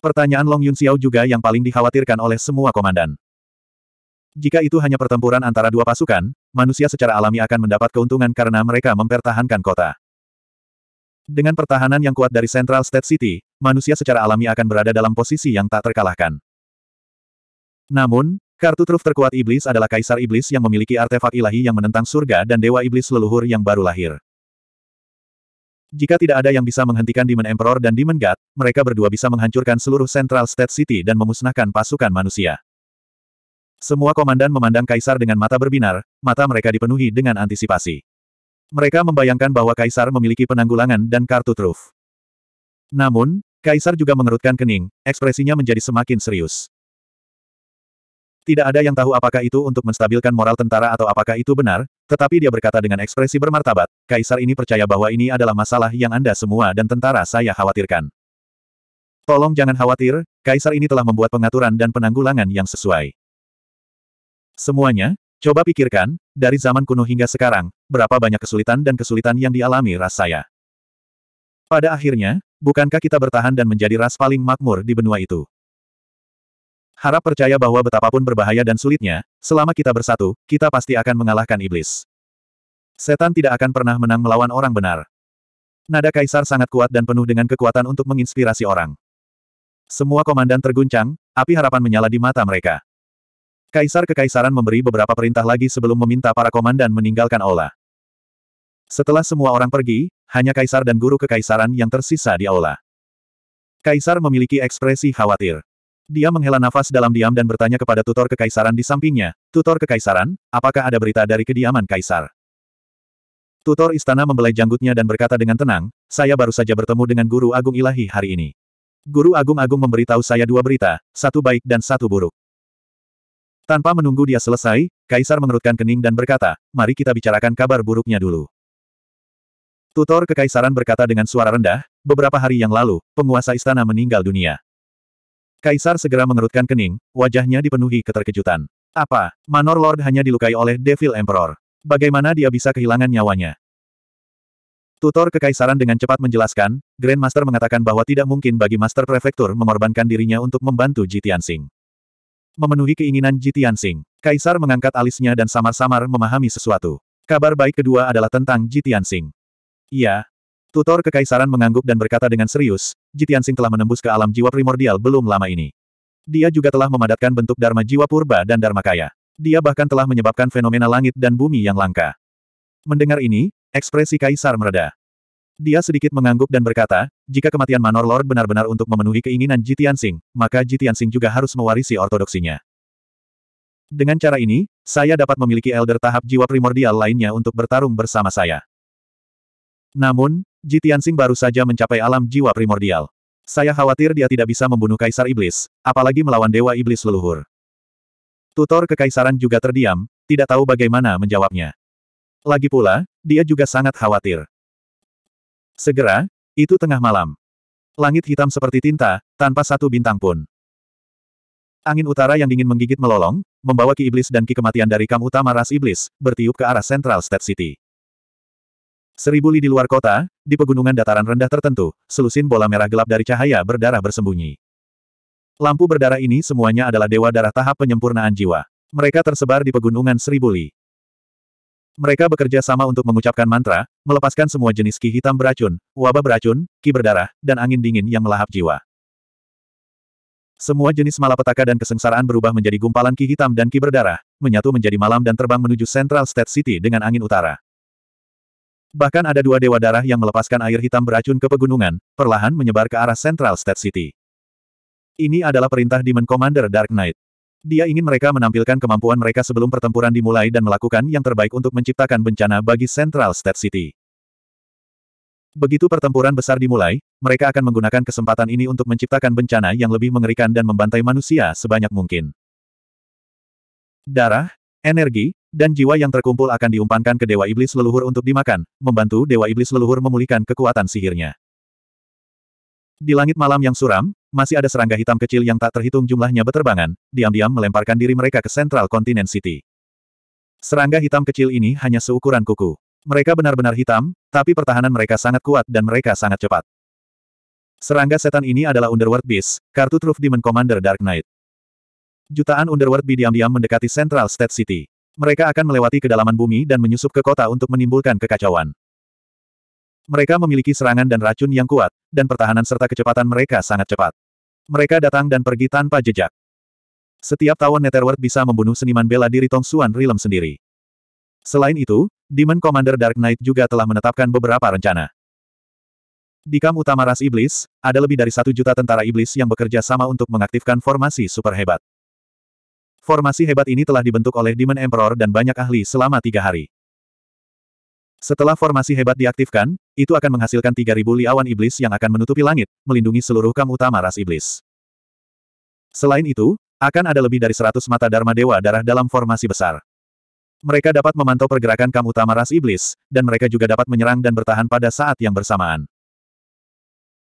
Pertanyaan Long Yun Xiao juga yang paling dikhawatirkan oleh semua komandan. Jika itu hanya pertempuran antara dua pasukan, manusia secara alami akan mendapat keuntungan karena mereka mempertahankan kota. Dengan pertahanan yang kuat dari Central State City, manusia secara alami akan berada dalam posisi yang tak terkalahkan. Namun, kartu truf terkuat iblis adalah kaisar iblis yang memiliki artefak ilahi yang menentang surga dan dewa iblis leluhur yang baru lahir. Jika tidak ada yang bisa menghentikan Demon Emperor dan Demon God, mereka berdua bisa menghancurkan seluruh Central State City dan memusnahkan pasukan manusia. Semua komandan memandang Kaisar dengan mata berbinar, mata mereka dipenuhi dengan antisipasi. Mereka membayangkan bahwa Kaisar memiliki penanggulangan dan kartu truf. Namun, Kaisar juga mengerutkan kening, ekspresinya menjadi semakin serius. Tidak ada yang tahu apakah itu untuk menstabilkan moral tentara atau apakah itu benar, tetapi dia berkata dengan ekspresi bermartabat, Kaisar ini percaya bahwa ini adalah masalah yang Anda semua dan tentara saya khawatirkan. Tolong jangan khawatir, Kaisar ini telah membuat pengaturan dan penanggulangan yang sesuai. Semuanya, coba pikirkan, dari zaman kuno hingga sekarang, berapa banyak kesulitan dan kesulitan yang dialami ras saya. Pada akhirnya, bukankah kita bertahan dan menjadi ras paling makmur di benua itu? Harap percaya bahwa betapapun berbahaya dan sulitnya, selama kita bersatu, kita pasti akan mengalahkan iblis. Setan tidak akan pernah menang melawan orang benar. Nada kaisar sangat kuat dan penuh dengan kekuatan untuk menginspirasi orang. Semua komandan terguncang, api harapan menyala di mata mereka. Kaisar Kekaisaran memberi beberapa perintah lagi sebelum meminta para komandan meninggalkan aula. Setelah semua orang pergi, hanya kaisar dan guru kekaisaran yang tersisa di aula. Kaisar memiliki ekspresi khawatir. Dia menghela nafas dalam diam dan bertanya kepada tutor kekaisaran di sampingnya, Tutor kekaisaran, apakah ada berita dari kediaman kaisar? Tutor istana membelai janggutnya dan berkata dengan tenang, saya baru saja bertemu dengan guru agung ilahi hari ini. Guru agung-agung memberitahu saya dua berita, satu baik dan satu buruk. Tanpa menunggu dia selesai, Kaisar mengerutkan kening dan berkata, mari kita bicarakan kabar buruknya dulu. Tutor Kekaisaran berkata dengan suara rendah, beberapa hari yang lalu, penguasa istana meninggal dunia. Kaisar segera mengerutkan kening, wajahnya dipenuhi keterkejutan. Apa, Manor Lord hanya dilukai oleh Devil Emperor? Bagaimana dia bisa kehilangan nyawanya? Tutor Kekaisaran dengan cepat menjelaskan, Grandmaster mengatakan bahwa tidak mungkin bagi Master Prefektur mengorbankan dirinya untuk membantu Jitian Singh. Memenuhi keinginan Jitian Sing, Kaisar mengangkat alisnya dan samar-samar memahami sesuatu. Kabar baik kedua adalah tentang Jitian Sing. Iya. Tutor Kekaisaran mengangguk dan berkata dengan serius, Jitian Sing telah menembus ke alam jiwa primordial belum lama ini. Dia juga telah memadatkan bentuk Dharma Jiwa Purba dan Dharma Kaya. Dia bahkan telah menyebabkan fenomena langit dan bumi yang langka. Mendengar ini, ekspresi Kaisar meredah. Dia sedikit mengangguk dan berkata, jika kematian Manor Lord benar-benar untuk memenuhi keinginan Jitian Sing, maka Jitian Sing juga harus mewarisi ortodoksinya. Dengan cara ini, saya dapat memiliki elder tahap jiwa primordial lainnya untuk bertarung bersama saya. Namun, Jitian Sing baru saja mencapai alam jiwa primordial. Saya khawatir dia tidak bisa membunuh Kaisar Iblis, apalagi melawan Dewa Iblis leluhur. Tutor Kekaisaran juga terdiam, tidak tahu bagaimana menjawabnya. Lagi pula, dia juga sangat khawatir. Segera, itu tengah malam. Langit hitam seperti tinta, tanpa satu bintang pun. Angin utara yang dingin menggigit melolong, membawa ki iblis dan ki kematian dari kam utama ras iblis, bertiup ke arah Central State City. Seribu li di luar kota, di pegunungan dataran rendah tertentu, selusin bola merah gelap dari cahaya berdarah bersembunyi. Lampu berdarah ini semuanya adalah dewa darah tahap penyempurnaan jiwa. Mereka tersebar di pegunungan Seribu Li. Mereka bekerja sama untuk mengucapkan mantra, melepaskan semua jenis ki hitam beracun, wabah beracun, ki berdarah, dan angin dingin yang melahap jiwa. Semua jenis malapetaka dan kesengsaraan berubah menjadi gumpalan ki hitam dan ki berdarah, menyatu menjadi malam dan terbang menuju Central State City dengan angin utara. Bahkan ada dua dewa darah yang melepaskan air hitam beracun ke pegunungan, perlahan menyebar ke arah Central State City. Ini adalah perintah Demon Commander Dark Knight. Dia ingin mereka menampilkan kemampuan mereka sebelum pertempuran dimulai dan melakukan yang terbaik untuk menciptakan bencana bagi Central State City. Begitu pertempuran besar dimulai, mereka akan menggunakan kesempatan ini untuk menciptakan bencana yang lebih mengerikan dan membantai manusia sebanyak mungkin. Darah, energi, dan jiwa yang terkumpul akan diumpankan ke Dewa Iblis Leluhur untuk dimakan, membantu Dewa Iblis Leluhur memulihkan kekuatan sihirnya. Di langit malam yang suram, masih ada serangga hitam kecil yang tak terhitung jumlahnya beterbangan, diam-diam melemparkan diri mereka ke Central Continent City. Serangga hitam kecil ini hanya seukuran kuku. Mereka benar-benar hitam, tapi pertahanan mereka sangat kuat dan mereka sangat cepat. Serangga setan ini adalah Underworld Beast, kartu truf Demon Commander Dark Knight. Jutaan Underworld Bee diam-diam mendekati Central State City. Mereka akan melewati kedalaman bumi dan menyusup ke kota untuk menimbulkan kekacauan. Mereka memiliki serangan dan racun yang kuat, dan pertahanan serta kecepatan mereka sangat cepat. Mereka datang dan pergi tanpa jejak. Setiap tawon Netherworld bisa membunuh seniman bela diri Tong Xuan Rilem sendiri. Selain itu, Demon Commander Dark Knight juga telah menetapkan beberapa rencana. Di kamp utama ras iblis, ada lebih dari satu juta tentara iblis yang bekerja sama untuk mengaktifkan formasi super hebat. Formasi hebat ini telah dibentuk oleh Demon Emperor dan banyak ahli selama tiga hari. Setelah formasi hebat diaktifkan, itu akan menghasilkan 3.000 liawan iblis yang akan menutupi langit, melindungi seluruh kam utama ras iblis. Selain itu, akan ada lebih dari 100 mata Dharma Dewa Darah dalam formasi besar. Mereka dapat memantau pergerakan kam utama ras iblis, dan mereka juga dapat menyerang dan bertahan pada saat yang bersamaan.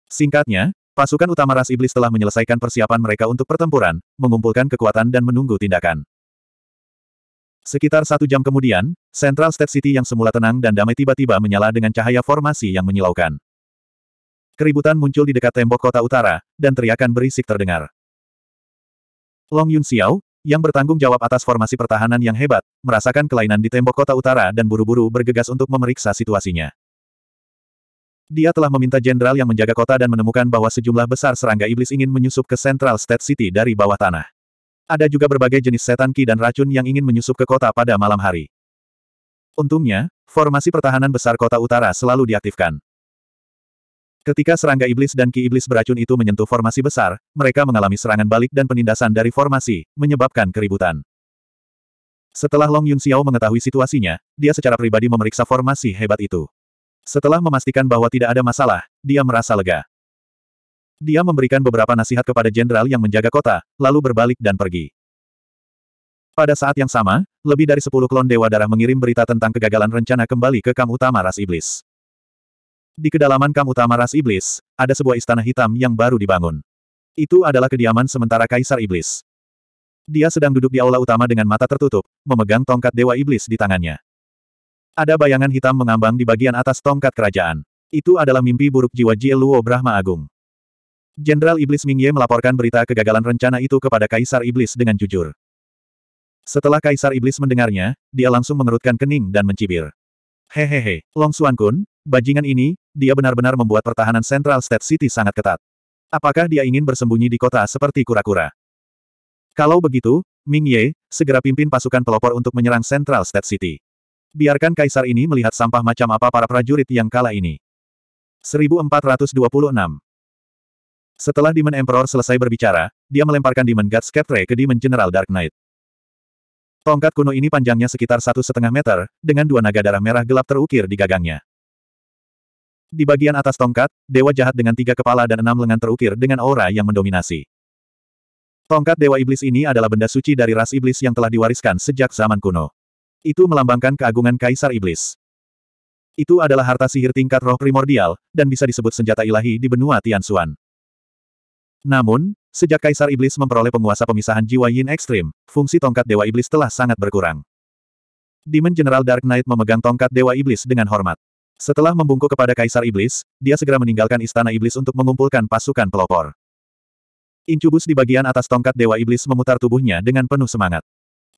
Singkatnya, pasukan utama ras iblis telah menyelesaikan persiapan mereka untuk pertempuran, mengumpulkan kekuatan dan menunggu tindakan. Sekitar satu jam kemudian, Central State City yang semula tenang dan damai tiba-tiba menyala dengan cahaya formasi yang menyilaukan. Keributan muncul di dekat tembok kota utara, dan teriakan berisik terdengar. Long Yun Xiao, yang bertanggung jawab atas formasi pertahanan yang hebat, merasakan kelainan di tembok kota utara dan buru-buru bergegas untuk memeriksa situasinya. Dia telah meminta jenderal yang menjaga kota dan menemukan bahwa sejumlah besar serangga iblis ingin menyusup ke Central State City dari bawah tanah. Ada juga berbagai jenis setan ki dan racun yang ingin menyusup ke kota pada malam hari. Untungnya, formasi pertahanan besar kota utara selalu diaktifkan. Ketika serangga iblis dan ki iblis beracun itu menyentuh formasi besar, mereka mengalami serangan balik dan penindasan dari formasi, menyebabkan keributan. Setelah Long Yun Xiao mengetahui situasinya, dia secara pribadi memeriksa formasi hebat itu. Setelah memastikan bahwa tidak ada masalah, dia merasa lega. Dia memberikan beberapa nasihat kepada jenderal yang menjaga kota, lalu berbalik dan pergi. Pada saat yang sama, lebih dari sepuluh klon Dewa Darah mengirim berita tentang kegagalan rencana kembali ke Kam Utama Ras Iblis. Di kedalaman Kam Utama Ras Iblis, ada sebuah istana hitam yang baru dibangun. Itu adalah kediaman sementara Kaisar Iblis. Dia sedang duduk di aula utama dengan mata tertutup, memegang tongkat Dewa Iblis di tangannya. Ada bayangan hitam mengambang di bagian atas tongkat kerajaan. Itu adalah mimpi buruk jiwa Jieluo Brahma Agung. Jenderal Iblis Mingye melaporkan berita kegagalan rencana itu kepada Kaisar Iblis dengan jujur. Setelah Kaisar Iblis mendengarnya, dia langsung mengerutkan kening dan mencibir. Hehehe, Long Xuan Kun, bajingan ini, dia benar-benar membuat pertahanan Central State City sangat ketat. Apakah dia ingin bersembunyi di kota seperti kura-kura? Kalau begitu, Ming Ye, segera pimpin pasukan pelopor untuk menyerang Central State City. Biarkan Kaisar ini melihat sampah macam apa para prajurit yang kalah ini. 1426 setelah Demon Emperor selesai berbicara, dia melemparkan Demon God Sceptre ke Demon General Dark Knight. Tongkat kuno ini panjangnya sekitar satu setengah meter, dengan dua naga darah merah gelap terukir di gagangnya. Di bagian atas tongkat, dewa jahat dengan tiga kepala dan enam lengan terukir dengan aura yang mendominasi. Tongkat Dewa Iblis ini adalah benda suci dari ras iblis yang telah diwariskan sejak zaman kuno. Itu melambangkan keagungan Kaisar Iblis. Itu adalah harta sihir tingkat roh primordial, dan bisa disebut senjata ilahi di benua Tian Tianxuan. Namun, sejak Kaisar Iblis memperoleh penguasa pemisahan jiwa Yin Ekstrim, fungsi tongkat Dewa Iblis telah sangat berkurang. Demon General Dark Knight memegang tongkat Dewa Iblis dengan hormat. Setelah membungkuk kepada Kaisar Iblis, dia segera meninggalkan Istana Iblis untuk mengumpulkan pasukan pelopor. Incubus di bagian atas tongkat Dewa Iblis memutar tubuhnya dengan penuh semangat.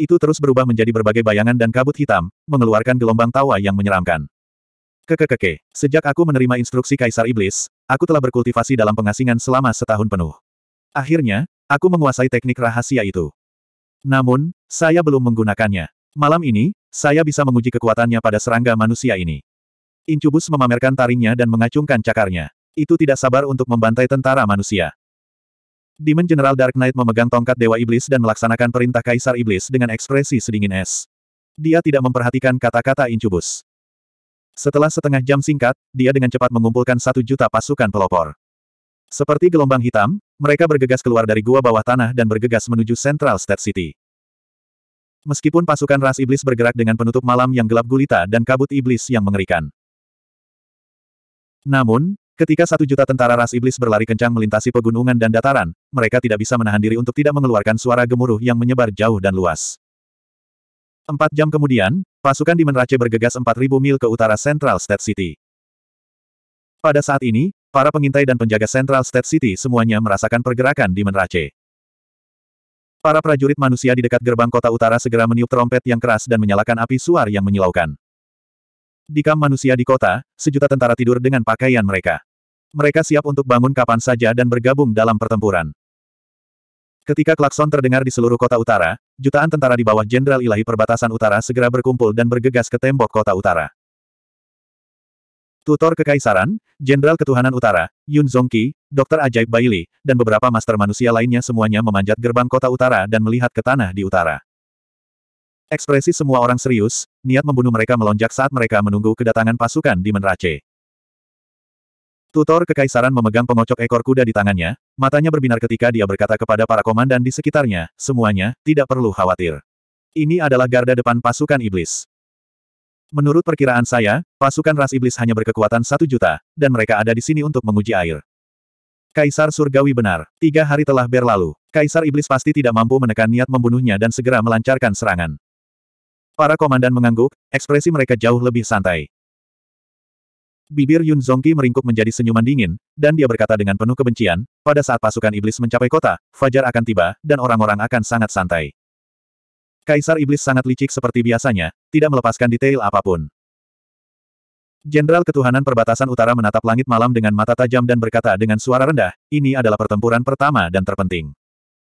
Itu terus berubah menjadi berbagai bayangan dan kabut hitam, mengeluarkan gelombang tawa yang menyeramkan. Kekekeke, sejak aku menerima instruksi Kaisar Iblis, aku telah berkultivasi dalam pengasingan selama setahun penuh. Akhirnya, aku menguasai teknik rahasia itu. Namun, saya belum menggunakannya. Malam ini, saya bisa menguji kekuatannya pada serangga manusia ini. Incubus memamerkan taringnya dan mengacungkan cakarnya. Itu tidak sabar untuk membantai tentara manusia. Demon General Dark Knight memegang tongkat Dewa Iblis dan melaksanakan perintah Kaisar Iblis dengan ekspresi sedingin es. Dia tidak memperhatikan kata-kata Incubus. Setelah setengah jam singkat, dia dengan cepat mengumpulkan satu juta pasukan pelopor. Seperti gelombang hitam, mereka bergegas keluar dari gua bawah tanah dan bergegas menuju Central State City. Meskipun pasukan ras iblis bergerak dengan penutup malam yang gelap gulita dan kabut iblis yang mengerikan. Namun, Ketika satu juta tentara ras iblis berlari kencang melintasi pegunungan dan dataran, mereka tidak bisa menahan diri untuk tidak mengeluarkan suara gemuruh yang menyebar jauh dan luas. Empat jam kemudian, Pasukan di Menrace bergegas 4.000 mil ke utara Central State City. Pada saat ini, para pengintai dan penjaga Central State City semuanya merasakan pergerakan di Menrace. Para prajurit manusia di dekat gerbang kota utara segera meniup trompet yang keras dan menyalakan api suar yang menyilaukan. Di kamp manusia di kota, sejuta tentara tidur dengan pakaian mereka. Mereka siap untuk bangun kapan saja dan bergabung dalam pertempuran. Ketika klakson terdengar di seluruh kota utara, jutaan tentara di bawah Jenderal Ilahi Perbatasan Utara segera berkumpul dan bergegas ke tembok kota utara. Tutor Kekaisaran, Jenderal Ketuhanan Utara, Yun Zongqi, Dokter Ajaib Baili, dan beberapa master manusia lainnya semuanya memanjat gerbang kota utara dan melihat ke tanah di utara. Ekspresi semua orang serius, niat membunuh mereka melonjak saat mereka menunggu kedatangan pasukan di Menrace. Tutor Kekaisaran memegang pengocok ekor kuda di tangannya, matanya berbinar ketika dia berkata kepada para komandan di sekitarnya, semuanya, tidak perlu khawatir. Ini adalah garda depan pasukan iblis. Menurut perkiraan saya, pasukan ras iblis hanya berkekuatan satu juta, dan mereka ada di sini untuk menguji air. Kaisar Surgawi benar. Tiga hari telah berlalu. Kaisar Iblis pasti tidak mampu menekan niat membunuhnya dan segera melancarkan serangan. Para komandan mengangguk, ekspresi mereka jauh lebih santai. Bibir Yun Zongqi meringkuk menjadi senyuman dingin, dan dia berkata dengan penuh kebencian, pada saat pasukan iblis mencapai kota, Fajar akan tiba, dan orang-orang akan sangat santai. Kaisar Iblis sangat licik seperti biasanya, tidak melepaskan detail apapun. Jenderal Ketuhanan Perbatasan Utara menatap langit malam dengan mata tajam dan berkata dengan suara rendah, ini adalah pertempuran pertama dan terpenting.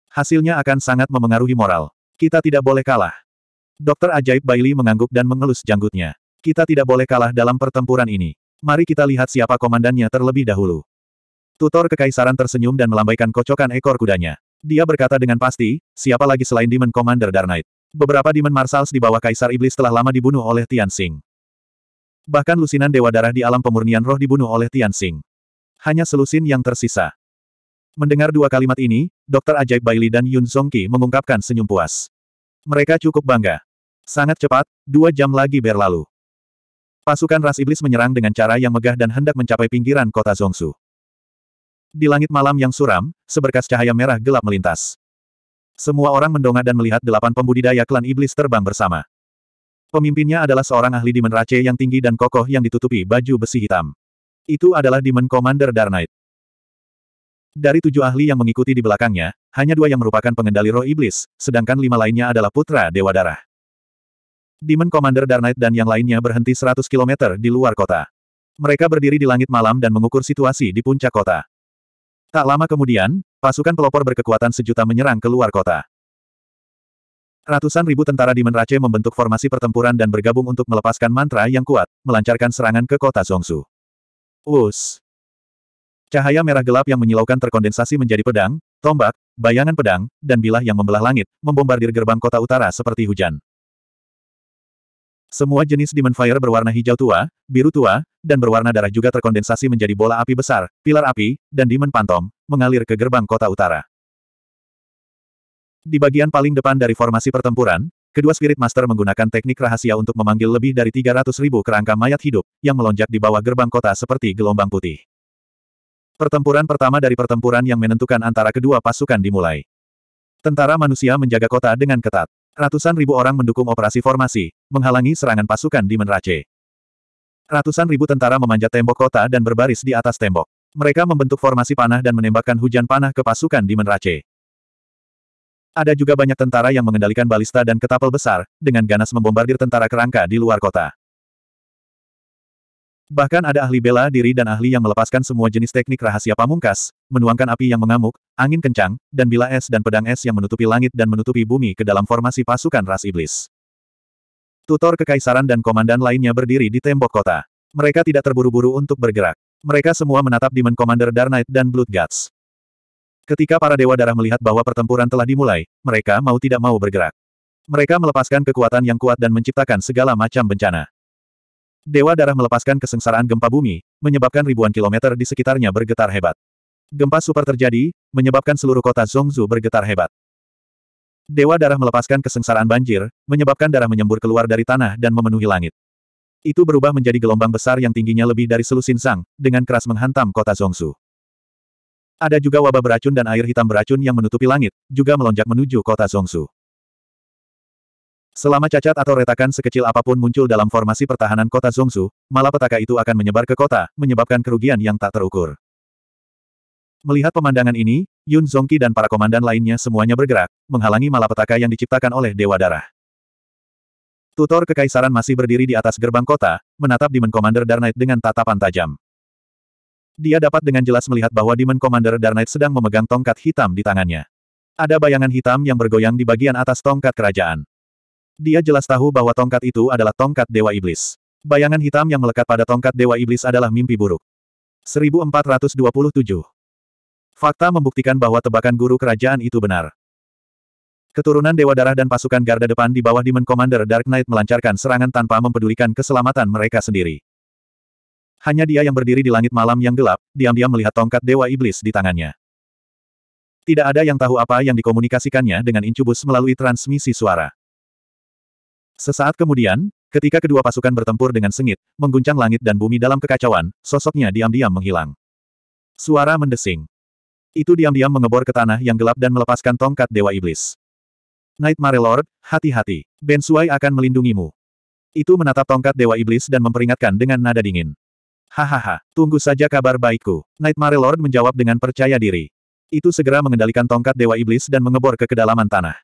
Hasilnya akan sangat memengaruhi moral. Kita tidak boleh kalah. Dokter Ajaib Bailey mengangguk dan mengelus janggutnya. Kita tidak boleh kalah dalam pertempuran ini. Mari kita lihat siapa komandannya terlebih dahulu. Tutor Kekaisaran tersenyum dan melambaikan kocokan ekor kudanya. Dia berkata dengan pasti, siapa lagi selain Demon Commander Darnight. Beberapa Demon Marshals di bawah Kaisar Iblis telah lama dibunuh oleh Tian Xing. Bahkan lusinan Dewa Darah di alam pemurnian roh dibunuh oleh Tian Xing. Hanya selusin yang tersisa. Mendengar dua kalimat ini, Dokter Ajaib Bailey dan Yun Songki mengungkapkan senyum puas. Mereka cukup bangga. Sangat cepat, dua jam lagi berlalu. Pasukan ras iblis menyerang dengan cara yang megah dan hendak mencapai pinggiran kota Zongsu. Di langit malam yang suram, seberkas cahaya merah gelap melintas. Semua orang mendongak dan melihat delapan pembudidaya klan iblis terbang bersama. Pemimpinnya adalah seorang ahli Demon Race yang tinggi dan kokoh yang ditutupi baju besi hitam. Itu adalah Demon Commander Darnight. Dari tujuh ahli yang mengikuti di belakangnya, hanya dua yang merupakan pengendali roh iblis, sedangkan lima lainnya adalah putra Dewa Darah. Demon Commander Darnight dan yang lainnya berhenti 100 km di luar kota. Mereka berdiri di langit malam dan mengukur situasi di puncak kota. Tak lama kemudian, pasukan pelopor berkekuatan sejuta menyerang ke luar kota. Ratusan ribu tentara Demon Rache membentuk formasi pertempuran dan bergabung untuk melepaskan mantra yang kuat, melancarkan serangan ke kota Zongsu. Us. Cahaya merah gelap yang menyilaukan terkondensasi menjadi pedang, tombak, bayangan pedang, dan bilah yang membelah langit, membombardir gerbang kota utara seperti hujan. Semua jenis Demon Fire berwarna hijau tua, biru tua, dan berwarna darah juga terkondensasi menjadi bola api besar, pilar api, dan Demon Pantom, mengalir ke gerbang kota utara. Di bagian paling depan dari formasi pertempuran, kedua Spirit Master menggunakan teknik rahasia untuk memanggil lebih dari 300 ribu kerangka mayat hidup, yang melonjak di bawah gerbang kota seperti gelombang putih. Pertempuran pertama dari pertempuran yang menentukan antara kedua pasukan dimulai. Tentara manusia menjaga kota dengan ketat. Ratusan ribu orang mendukung operasi formasi, menghalangi serangan pasukan di Menrace. Ratusan ribu tentara memanjat tembok kota dan berbaris di atas tembok. Mereka membentuk formasi panah dan menembakkan hujan panah ke pasukan di Menrace. Ada juga banyak tentara yang mengendalikan balista dan ketapel besar, dengan ganas membombardir tentara kerangka di luar kota. Bahkan ada ahli bela diri dan ahli yang melepaskan semua jenis teknik rahasia pamungkas, menuangkan api yang mengamuk, angin kencang, dan bila es dan pedang es yang menutupi langit dan menutupi bumi ke dalam formasi pasukan ras iblis. Tutor kekaisaran dan komandan lainnya berdiri di tembok kota. Mereka tidak terburu-buru untuk bergerak. Mereka semua menatap Demon Commander Dark Knight dan Blood Guts. Ketika para Dewa Darah melihat bahwa pertempuran telah dimulai, mereka mau tidak mau bergerak. Mereka melepaskan kekuatan yang kuat dan menciptakan segala macam bencana. Dewa darah melepaskan kesengsaraan gempa bumi, menyebabkan ribuan kilometer di sekitarnya bergetar hebat. Gempa super terjadi, menyebabkan seluruh kota Zongzu bergetar hebat. Dewa darah melepaskan kesengsaraan banjir, menyebabkan darah menyembur keluar dari tanah dan memenuhi langit. Itu berubah menjadi gelombang besar yang tingginya lebih dari selusin sang, dengan keras menghantam kota Zongsu. Ada juga wabah beracun dan air hitam beracun yang menutupi langit, juga melonjak menuju kota Zongsu. Selama cacat atau retakan sekecil apapun muncul dalam formasi pertahanan kota Zongsu, malapetaka itu akan menyebar ke kota, menyebabkan kerugian yang tak terukur. Melihat pemandangan ini, Yun Zongki dan para komandan lainnya semuanya bergerak, menghalangi malapetaka yang diciptakan oleh Dewa Darah. Tutor Kekaisaran masih berdiri di atas gerbang kota, menatap Demon Commander Darnight dengan tatapan tajam. Dia dapat dengan jelas melihat bahwa Demon Commander Darnight sedang memegang tongkat hitam di tangannya. Ada bayangan hitam yang bergoyang di bagian atas tongkat kerajaan. Dia jelas tahu bahwa tongkat itu adalah tongkat Dewa Iblis. Bayangan hitam yang melekat pada tongkat Dewa Iblis adalah mimpi buruk. 1427 Fakta membuktikan bahwa tebakan guru kerajaan itu benar. Keturunan Dewa Darah dan pasukan garda depan di bawah Demon Commander Dark Knight melancarkan serangan tanpa mempedulikan keselamatan mereka sendiri. Hanya dia yang berdiri di langit malam yang gelap, diam-diam melihat tongkat Dewa Iblis di tangannya. Tidak ada yang tahu apa yang dikomunikasikannya dengan Incubus melalui transmisi suara. Sesaat kemudian, ketika kedua pasukan bertempur dengan sengit, mengguncang langit dan bumi dalam kekacauan, sosoknya diam-diam menghilang. Suara mendesing. Itu diam-diam mengebor ke tanah yang gelap dan melepaskan tongkat Dewa Iblis. Nightmare Lord, hati-hati. Ben Bensuai akan melindungimu. Itu menatap tongkat Dewa Iblis dan memperingatkan dengan nada dingin. Hahaha, tunggu saja kabar baikku. Nightmare Lord menjawab dengan percaya diri. Itu segera mengendalikan tongkat Dewa Iblis dan mengebor ke kedalaman tanah.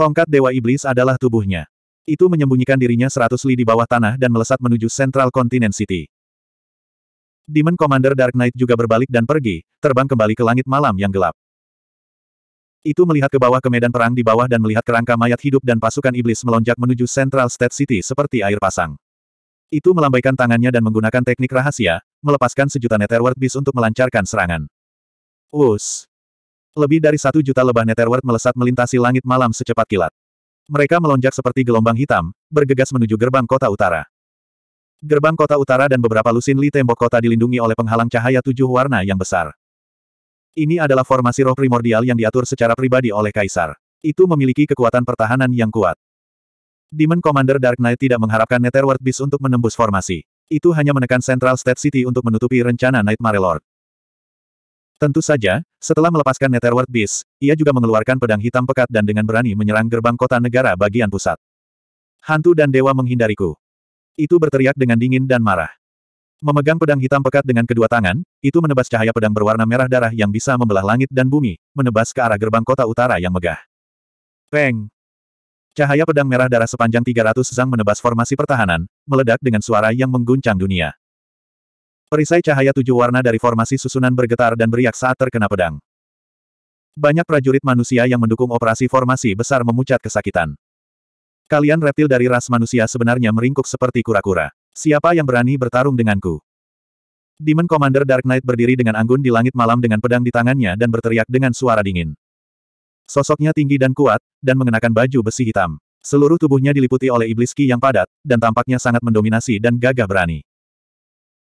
Tongkat Dewa Iblis adalah tubuhnya. Itu menyembunyikan dirinya seratus li di bawah tanah dan melesat menuju Central Continent City. Demon Commander Dark Knight juga berbalik dan pergi, terbang kembali ke langit malam yang gelap. Itu melihat ke bawah ke medan perang di bawah dan melihat kerangka mayat hidup dan pasukan iblis melonjak menuju Central State City seperti air pasang. Itu melambaikan tangannya dan menggunakan teknik rahasia, melepaskan sejuta Netherworld Beast untuk melancarkan serangan. Us. Lebih dari satu juta lebah Netherworld melesat melintasi langit malam secepat kilat. Mereka melonjak seperti gelombang hitam, bergegas menuju gerbang kota utara. Gerbang kota utara dan beberapa lusin li tembok kota dilindungi oleh penghalang cahaya tujuh warna yang besar. Ini adalah formasi roh primordial yang diatur secara pribadi oleh Kaisar. Itu memiliki kekuatan pertahanan yang kuat. Demon Commander Dark Knight tidak mengharapkan Netherworld Beast untuk menembus formasi. Itu hanya menekan Central State City untuk menutupi rencana Nightmare Lord. Tentu saja, setelah melepaskan Netherworld Beast, ia juga mengeluarkan pedang hitam pekat dan dengan berani menyerang gerbang kota negara bagian pusat. Hantu dan dewa menghindariku. Itu berteriak dengan dingin dan marah. Memegang pedang hitam pekat dengan kedua tangan, itu menebas cahaya pedang berwarna merah darah yang bisa membelah langit dan bumi, menebas ke arah gerbang kota utara yang megah. Peng! Cahaya pedang merah darah sepanjang 300 zang menebas formasi pertahanan, meledak dengan suara yang mengguncang dunia. Perisai cahaya tujuh warna dari formasi susunan bergetar dan beriak saat terkena pedang. Banyak prajurit manusia yang mendukung operasi formasi besar memucat kesakitan. Kalian reptil dari ras manusia sebenarnya meringkuk seperti kura-kura. Siapa yang berani bertarung denganku? Demon Commander Dark Knight berdiri dengan anggun di langit malam dengan pedang di tangannya dan berteriak dengan suara dingin. Sosoknya tinggi dan kuat, dan mengenakan baju besi hitam. Seluruh tubuhnya diliputi oleh iblis ki yang padat, dan tampaknya sangat mendominasi dan gagah berani.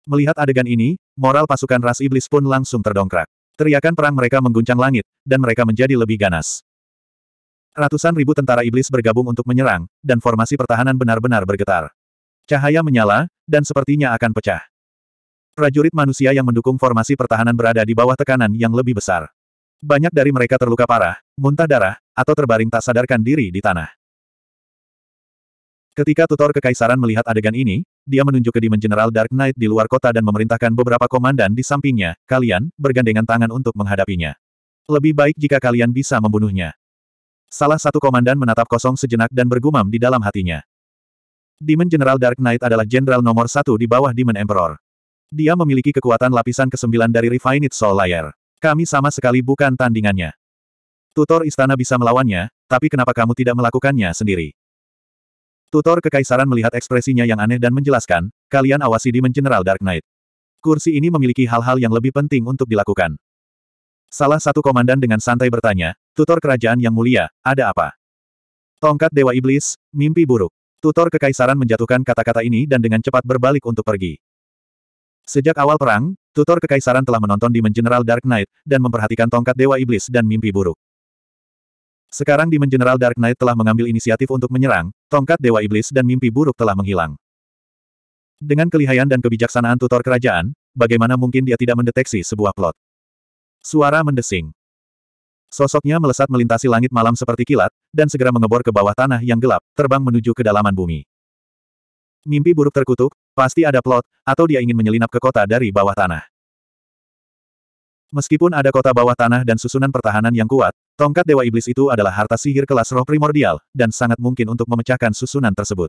Melihat adegan ini, moral pasukan ras iblis pun langsung terdongkrak. Teriakan perang mereka mengguncang langit, dan mereka menjadi lebih ganas. Ratusan ribu tentara iblis bergabung untuk menyerang, dan formasi pertahanan benar-benar bergetar. Cahaya menyala, dan sepertinya akan pecah. Prajurit manusia yang mendukung formasi pertahanan berada di bawah tekanan yang lebih besar. Banyak dari mereka terluka parah, muntah darah, atau terbaring tak sadarkan diri di tanah. Ketika tutor kekaisaran melihat adegan ini, dia menunjuk ke Demon General Dark Knight di luar kota dan memerintahkan beberapa komandan di sampingnya, kalian, bergandengan tangan untuk menghadapinya. Lebih baik jika kalian bisa membunuhnya. Salah satu komandan menatap kosong sejenak dan bergumam di dalam hatinya. Demon General Dark Knight adalah jenderal nomor satu di bawah Demon Emperor. Dia memiliki kekuatan lapisan ke-9 dari Refined Soul Layer. Kami sama sekali bukan tandingannya. Tutor istana bisa melawannya, tapi kenapa kamu tidak melakukannya sendiri? Tutor Kekaisaran melihat ekspresinya yang aneh dan menjelaskan, kalian awasi Demon General Dark Knight. Kursi ini memiliki hal-hal yang lebih penting untuk dilakukan. Salah satu komandan dengan santai bertanya, Tutor Kerajaan Yang Mulia, ada apa? Tongkat Dewa Iblis, mimpi buruk. Tutor Kekaisaran menjatuhkan kata-kata ini dan dengan cepat berbalik untuk pergi. Sejak awal perang, Tutor Kekaisaran telah menonton Demon General Dark Knight, dan memperhatikan tongkat Dewa Iblis dan mimpi buruk. Sekarang Demon General Dark Knight telah mengambil inisiatif untuk menyerang, tongkat Dewa Iblis dan mimpi buruk telah menghilang. Dengan kelihaian dan kebijaksanaan tutor kerajaan, bagaimana mungkin dia tidak mendeteksi sebuah plot? Suara mendesing. Sosoknya melesat melintasi langit malam seperti kilat, dan segera mengebor ke bawah tanah yang gelap, terbang menuju kedalaman bumi. Mimpi buruk terkutuk, pasti ada plot, atau dia ingin menyelinap ke kota dari bawah tanah. Meskipun ada kota bawah tanah dan susunan pertahanan yang kuat, Tongkat Dewa Iblis itu adalah harta sihir kelas roh primordial, dan sangat mungkin untuk memecahkan susunan tersebut.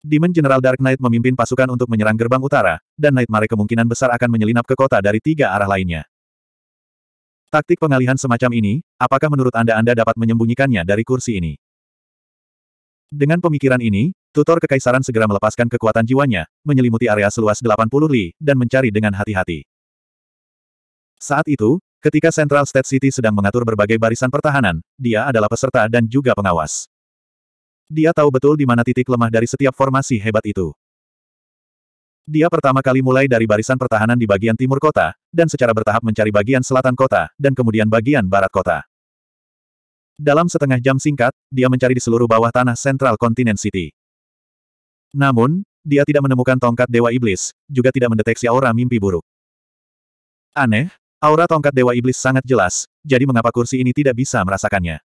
Demon General Dark Knight memimpin pasukan untuk menyerang gerbang utara, dan Nightmare kemungkinan besar akan menyelinap ke kota dari tiga arah lainnya. Taktik pengalihan semacam ini, apakah menurut Anda Anda dapat menyembunyikannya dari kursi ini? Dengan pemikiran ini, tutor kekaisaran segera melepaskan kekuatan jiwanya, menyelimuti area seluas 80 li, dan mencari dengan hati-hati. Saat itu, Ketika Central State City sedang mengatur berbagai barisan pertahanan, dia adalah peserta dan juga pengawas. Dia tahu betul di mana titik lemah dari setiap formasi hebat itu. Dia pertama kali mulai dari barisan pertahanan di bagian timur kota, dan secara bertahap mencari bagian selatan kota, dan kemudian bagian barat kota. Dalam setengah jam singkat, dia mencari di seluruh bawah tanah Central Continent City. Namun, dia tidak menemukan tongkat Dewa Iblis, juga tidak mendeteksi aura mimpi buruk. Aneh, Aura tongkat Dewa Iblis sangat jelas, jadi mengapa kursi ini tidak bisa merasakannya?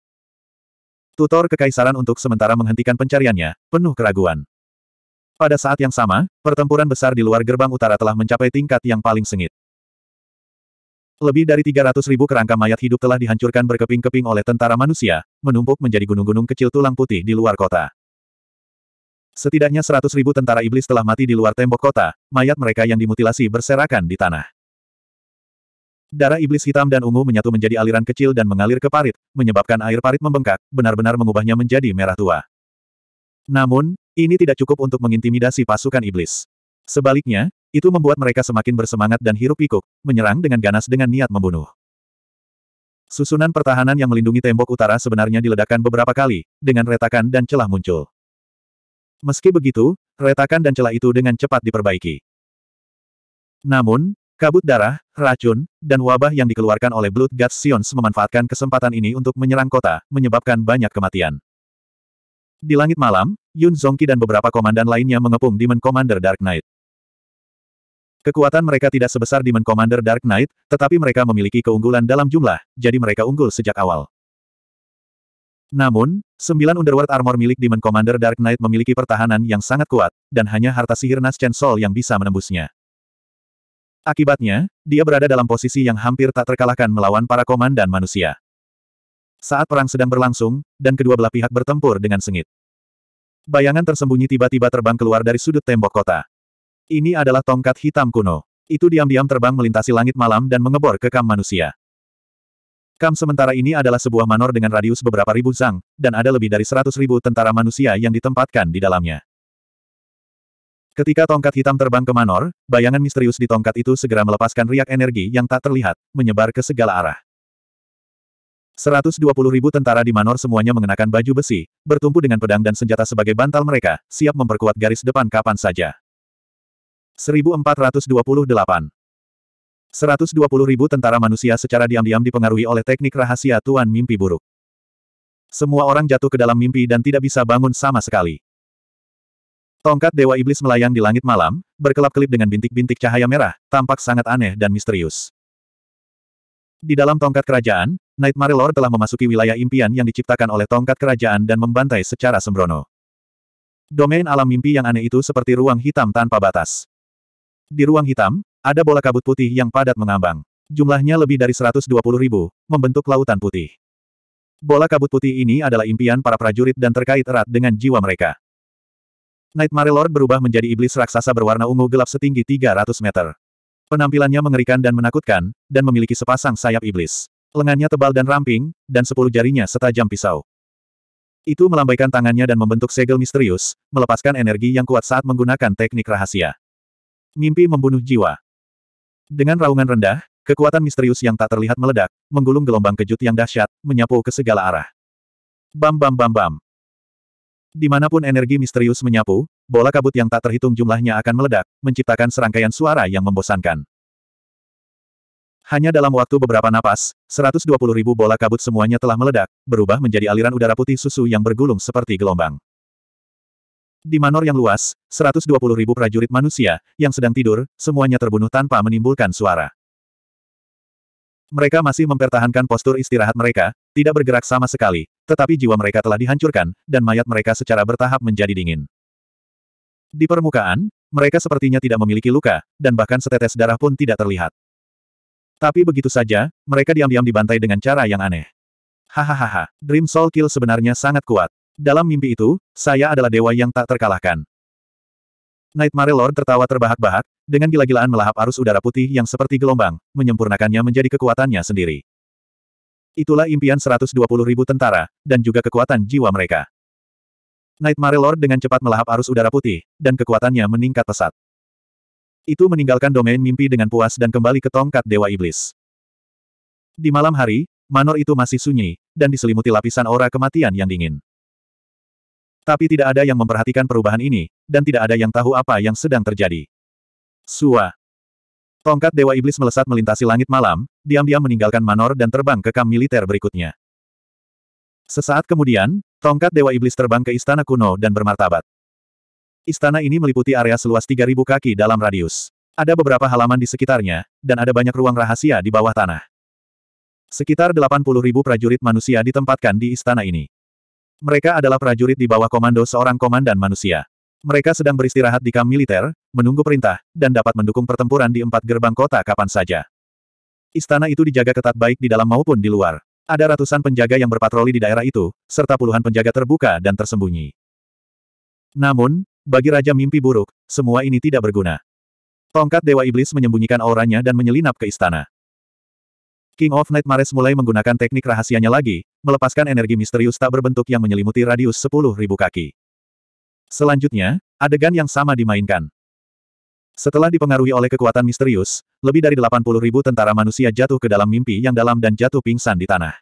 Tutor Kekaisaran untuk sementara menghentikan pencariannya, penuh keraguan. Pada saat yang sama, pertempuran besar di luar gerbang utara telah mencapai tingkat yang paling sengit. Lebih dari 300 ribu kerangka mayat hidup telah dihancurkan berkeping-keping oleh tentara manusia, menumpuk menjadi gunung-gunung kecil tulang putih di luar kota. Setidaknya 100 ribu tentara iblis telah mati di luar tembok kota, mayat mereka yang dimutilasi berserakan di tanah. Darah iblis hitam dan ungu menyatu menjadi aliran kecil dan mengalir ke parit, menyebabkan air parit membengkak, benar-benar mengubahnya menjadi merah tua. Namun, ini tidak cukup untuk mengintimidasi pasukan iblis. Sebaliknya, itu membuat mereka semakin bersemangat dan hirup pikuk, menyerang dengan ganas dengan niat membunuh. Susunan pertahanan yang melindungi tembok utara sebenarnya diledakkan beberapa kali, dengan retakan dan celah muncul. Meski begitu, retakan dan celah itu dengan cepat diperbaiki. Namun, Kabut darah, racun, dan wabah yang dikeluarkan oleh Blood God Sions memanfaatkan kesempatan ini untuk menyerang kota, menyebabkan banyak kematian. Di langit malam, Yun Zongki dan beberapa komandan lainnya mengepung Demon Commander Dark Knight. Kekuatan mereka tidak sebesar Demon Commander Dark Knight, tetapi mereka memiliki keunggulan dalam jumlah, jadi mereka unggul sejak awal. Namun, sembilan Underworld Armor milik Demon Commander Dark Knight memiliki pertahanan yang sangat kuat, dan hanya harta sihir Naschen Sol yang bisa menembusnya. Akibatnya, dia berada dalam posisi yang hampir tak terkalahkan melawan para komandan manusia. Saat perang sedang berlangsung, dan kedua belah pihak bertempur dengan sengit. Bayangan tersembunyi tiba-tiba terbang keluar dari sudut tembok kota. Ini adalah tongkat hitam kuno. Itu diam-diam terbang melintasi langit malam dan mengebor ke kam manusia. Kam sementara ini adalah sebuah manor dengan radius beberapa ribu zang, dan ada lebih dari seratus ribu tentara manusia yang ditempatkan di dalamnya. Ketika tongkat hitam terbang ke Manor, bayangan misterius di tongkat itu segera melepaskan riak energi yang tak terlihat, menyebar ke segala arah. 120 ribu tentara di Manor semuanya mengenakan baju besi, bertumpu dengan pedang dan senjata sebagai bantal mereka, siap memperkuat garis depan kapan saja. 1428 120 ribu tentara manusia secara diam-diam dipengaruhi oleh teknik rahasia Tuan Mimpi Buruk. Semua orang jatuh ke dalam mimpi dan tidak bisa bangun sama sekali. Tongkat Dewa Iblis melayang di langit malam, berkelap-kelip dengan bintik-bintik cahaya merah, tampak sangat aneh dan misterius. Di dalam tongkat kerajaan, Nightmare Lord telah memasuki wilayah impian yang diciptakan oleh tongkat kerajaan dan membantai secara sembrono. Domain alam mimpi yang aneh itu seperti ruang hitam tanpa batas. Di ruang hitam, ada bola kabut putih yang padat mengambang. Jumlahnya lebih dari 120 ribu, membentuk lautan putih. Bola kabut putih ini adalah impian para prajurit dan terkait erat dengan jiwa mereka. Nightmare Lord berubah menjadi iblis raksasa berwarna ungu gelap setinggi 300 meter. Penampilannya mengerikan dan menakutkan, dan memiliki sepasang sayap iblis. Lengannya tebal dan ramping, dan sepuluh jarinya setajam pisau. Itu melambaikan tangannya dan membentuk segel misterius, melepaskan energi yang kuat saat menggunakan teknik rahasia. Mimpi membunuh jiwa. Dengan raungan rendah, kekuatan misterius yang tak terlihat meledak, menggulung gelombang kejut yang dahsyat, menyapu ke segala arah. Bam bam bam bam. Dimanapun energi misterius menyapu, bola kabut yang tak terhitung jumlahnya akan meledak, menciptakan serangkaian suara yang membosankan. Hanya dalam waktu beberapa napas, 120 ribu bola kabut semuanya telah meledak, berubah menjadi aliran udara putih susu yang bergulung seperti gelombang. Di manor yang luas, 120 ribu prajurit manusia, yang sedang tidur, semuanya terbunuh tanpa menimbulkan suara. Mereka masih mempertahankan postur istirahat mereka, tidak bergerak sama sekali, tetapi jiwa mereka telah dihancurkan, dan mayat mereka secara bertahap menjadi dingin. Di permukaan, mereka sepertinya tidak memiliki luka, dan bahkan setetes darah pun tidak terlihat. Tapi begitu saja, mereka diam-diam dibantai dengan cara yang aneh. Hahaha, Dream Soul Kill sebenarnya sangat kuat. Dalam mimpi itu, saya adalah dewa yang tak terkalahkan. Nightmare Lord tertawa terbahak-bahak, dengan gila-gilaan melahap arus udara putih yang seperti gelombang, menyempurnakannya menjadi kekuatannya sendiri. Itulah impian 120 ribu tentara, dan juga kekuatan jiwa mereka. Nightmare Lord dengan cepat melahap arus udara putih, dan kekuatannya meningkat pesat. Itu meninggalkan domain mimpi dengan puas dan kembali ke tongkat Dewa Iblis. Di malam hari, manor itu masih sunyi, dan diselimuti lapisan aura kematian yang dingin. Tapi tidak ada yang memperhatikan perubahan ini, dan tidak ada yang tahu apa yang sedang terjadi. Sua. Tongkat Dewa Iblis melesat melintasi langit malam, diam-diam meninggalkan Manor dan terbang ke kamp militer berikutnya. Sesaat kemudian, tongkat Dewa Iblis terbang ke istana kuno dan bermartabat. Istana ini meliputi area seluas 3.000 kaki dalam radius. Ada beberapa halaman di sekitarnya, dan ada banyak ruang rahasia di bawah tanah. Sekitar 80.000 prajurit manusia ditempatkan di istana ini. Mereka adalah prajurit di bawah komando seorang komandan manusia. Mereka sedang beristirahat di kamp militer, menunggu perintah, dan dapat mendukung pertempuran di empat gerbang kota kapan saja. Istana itu dijaga ketat baik di dalam maupun di luar. Ada ratusan penjaga yang berpatroli di daerah itu, serta puluhan penjaga terbuka dan tersembunyi. Namun, bagi Raja Mimpi Buruk, semua ini tidak berguna. Tongkat Dewa Iblis menyembunyikan auranya dan menyelinap ke istana. King of Nightmares mulai menggunakan teknik rahasianya lagi, melepaskan energi misterius tak berbentuk yang menyelimuti radius 10.000 kaki. Selanjutnya, adegan yang sama dimainkan. Setelah dipengaruhi oleh kekuatan misterius, lebih dari 80 ribu tentara manusia jatuh ke dalam mimpi yang dalam dan jatuh pingsan di tanah.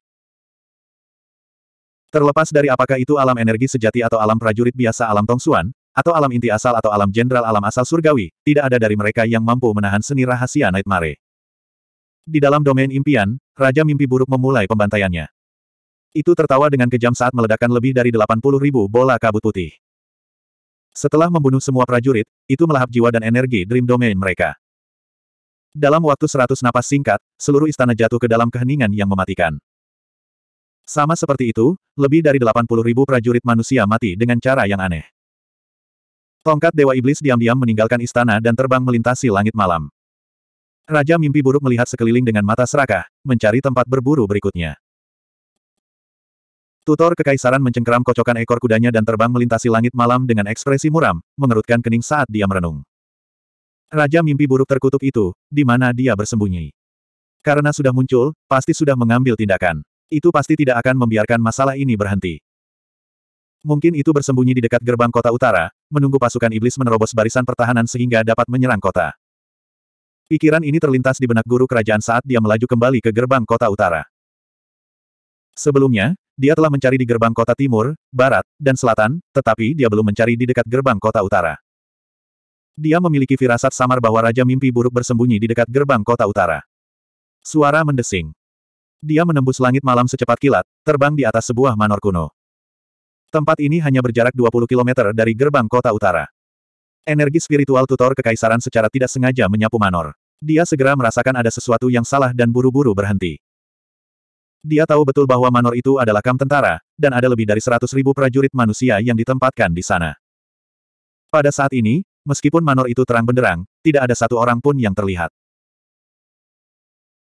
Terlepas dari apakah itu alam energi sejati atau alam prajurit biasa alam Tong Suan, atau alam inti asal atau alam jenderal alam asal surgawi, tidak ada dari mereka yang mampu menahan seni rahasia Nightmare. Di dalam domain impian, Raja Mimpi Buruk memulai pembantaiannya. Itu tertawa dengan kejam saat meledakkan lebih dari 80 ribu bola kabut putih. Setelah membunuh semua prajurit, itu melahap jiwa dan energi Dream Domain mereka. Dalam waktu seratus napas singkat, seluruh istana jatuh ke dalam keheningan yang mematikan. Sama seperti itu, lebih dari delapan puluh ribu prajurit manusia mati dengan cara yang aneh. Tongkat Dewa Iblis diam-diam meninggalkan istana dan terbang melintasi langit malam. Raja mimpi buruk melihat sekeliling dengan mata serakah, mencari tempat berburu berikutnya. Tutor Kekaisaran mencengkeram kocokan ekor kudanya dan terbang melintasi langit malam dengan ekspresi muram, mengerutkan kening saat dia merenung. Raja mimpi buruk terkutuk itu, di mana dia bersembunyi. Karena sudah muncul, pasti sudah mengambil tindakan. Itu pasti tidak akan membiarkan masalah ini berhenti. Mungkin itu bersembunyi di dekat gerbang kota utara, menunggu pasukan iblis menerobos barisan pertahanan sehingga dapat menyerang kota. Pikiran ini terlintas di benak guru kerajaan saat dia melaju kembali ke gerbang kota utara. Sebelumnya, dia telah mencari di gerbang kota timur, barat, dan selatan, tetapi dia belum mencari di dekat gerbang kota utara. Dia memiliki firasat samar bahwa Raja Mimpi Buruk bersembunyi di dekat gerbang kota utara. Suara mendesing. Dia menembus langit malam secepat kilat, terbang di atas sebuah manor kuno. Tempat ini hanya berjarak 20 km dari gerbang kota utara. Energi spiritual tutor kekaisaran secara tidak sengaja menyapu manor. Dia segera merasakan ada sesuatu yang salah dan buru-buru berhenti. Dia tahu betul bahwa Manor itu adalah kamp tentara, dan ada lebih dari seratus ribu prajurit manusia yang ditempatkan di sana. Pada saat ini, meskipun Manor itu terang benderang, tidak ada satu orang pun yang terlihat.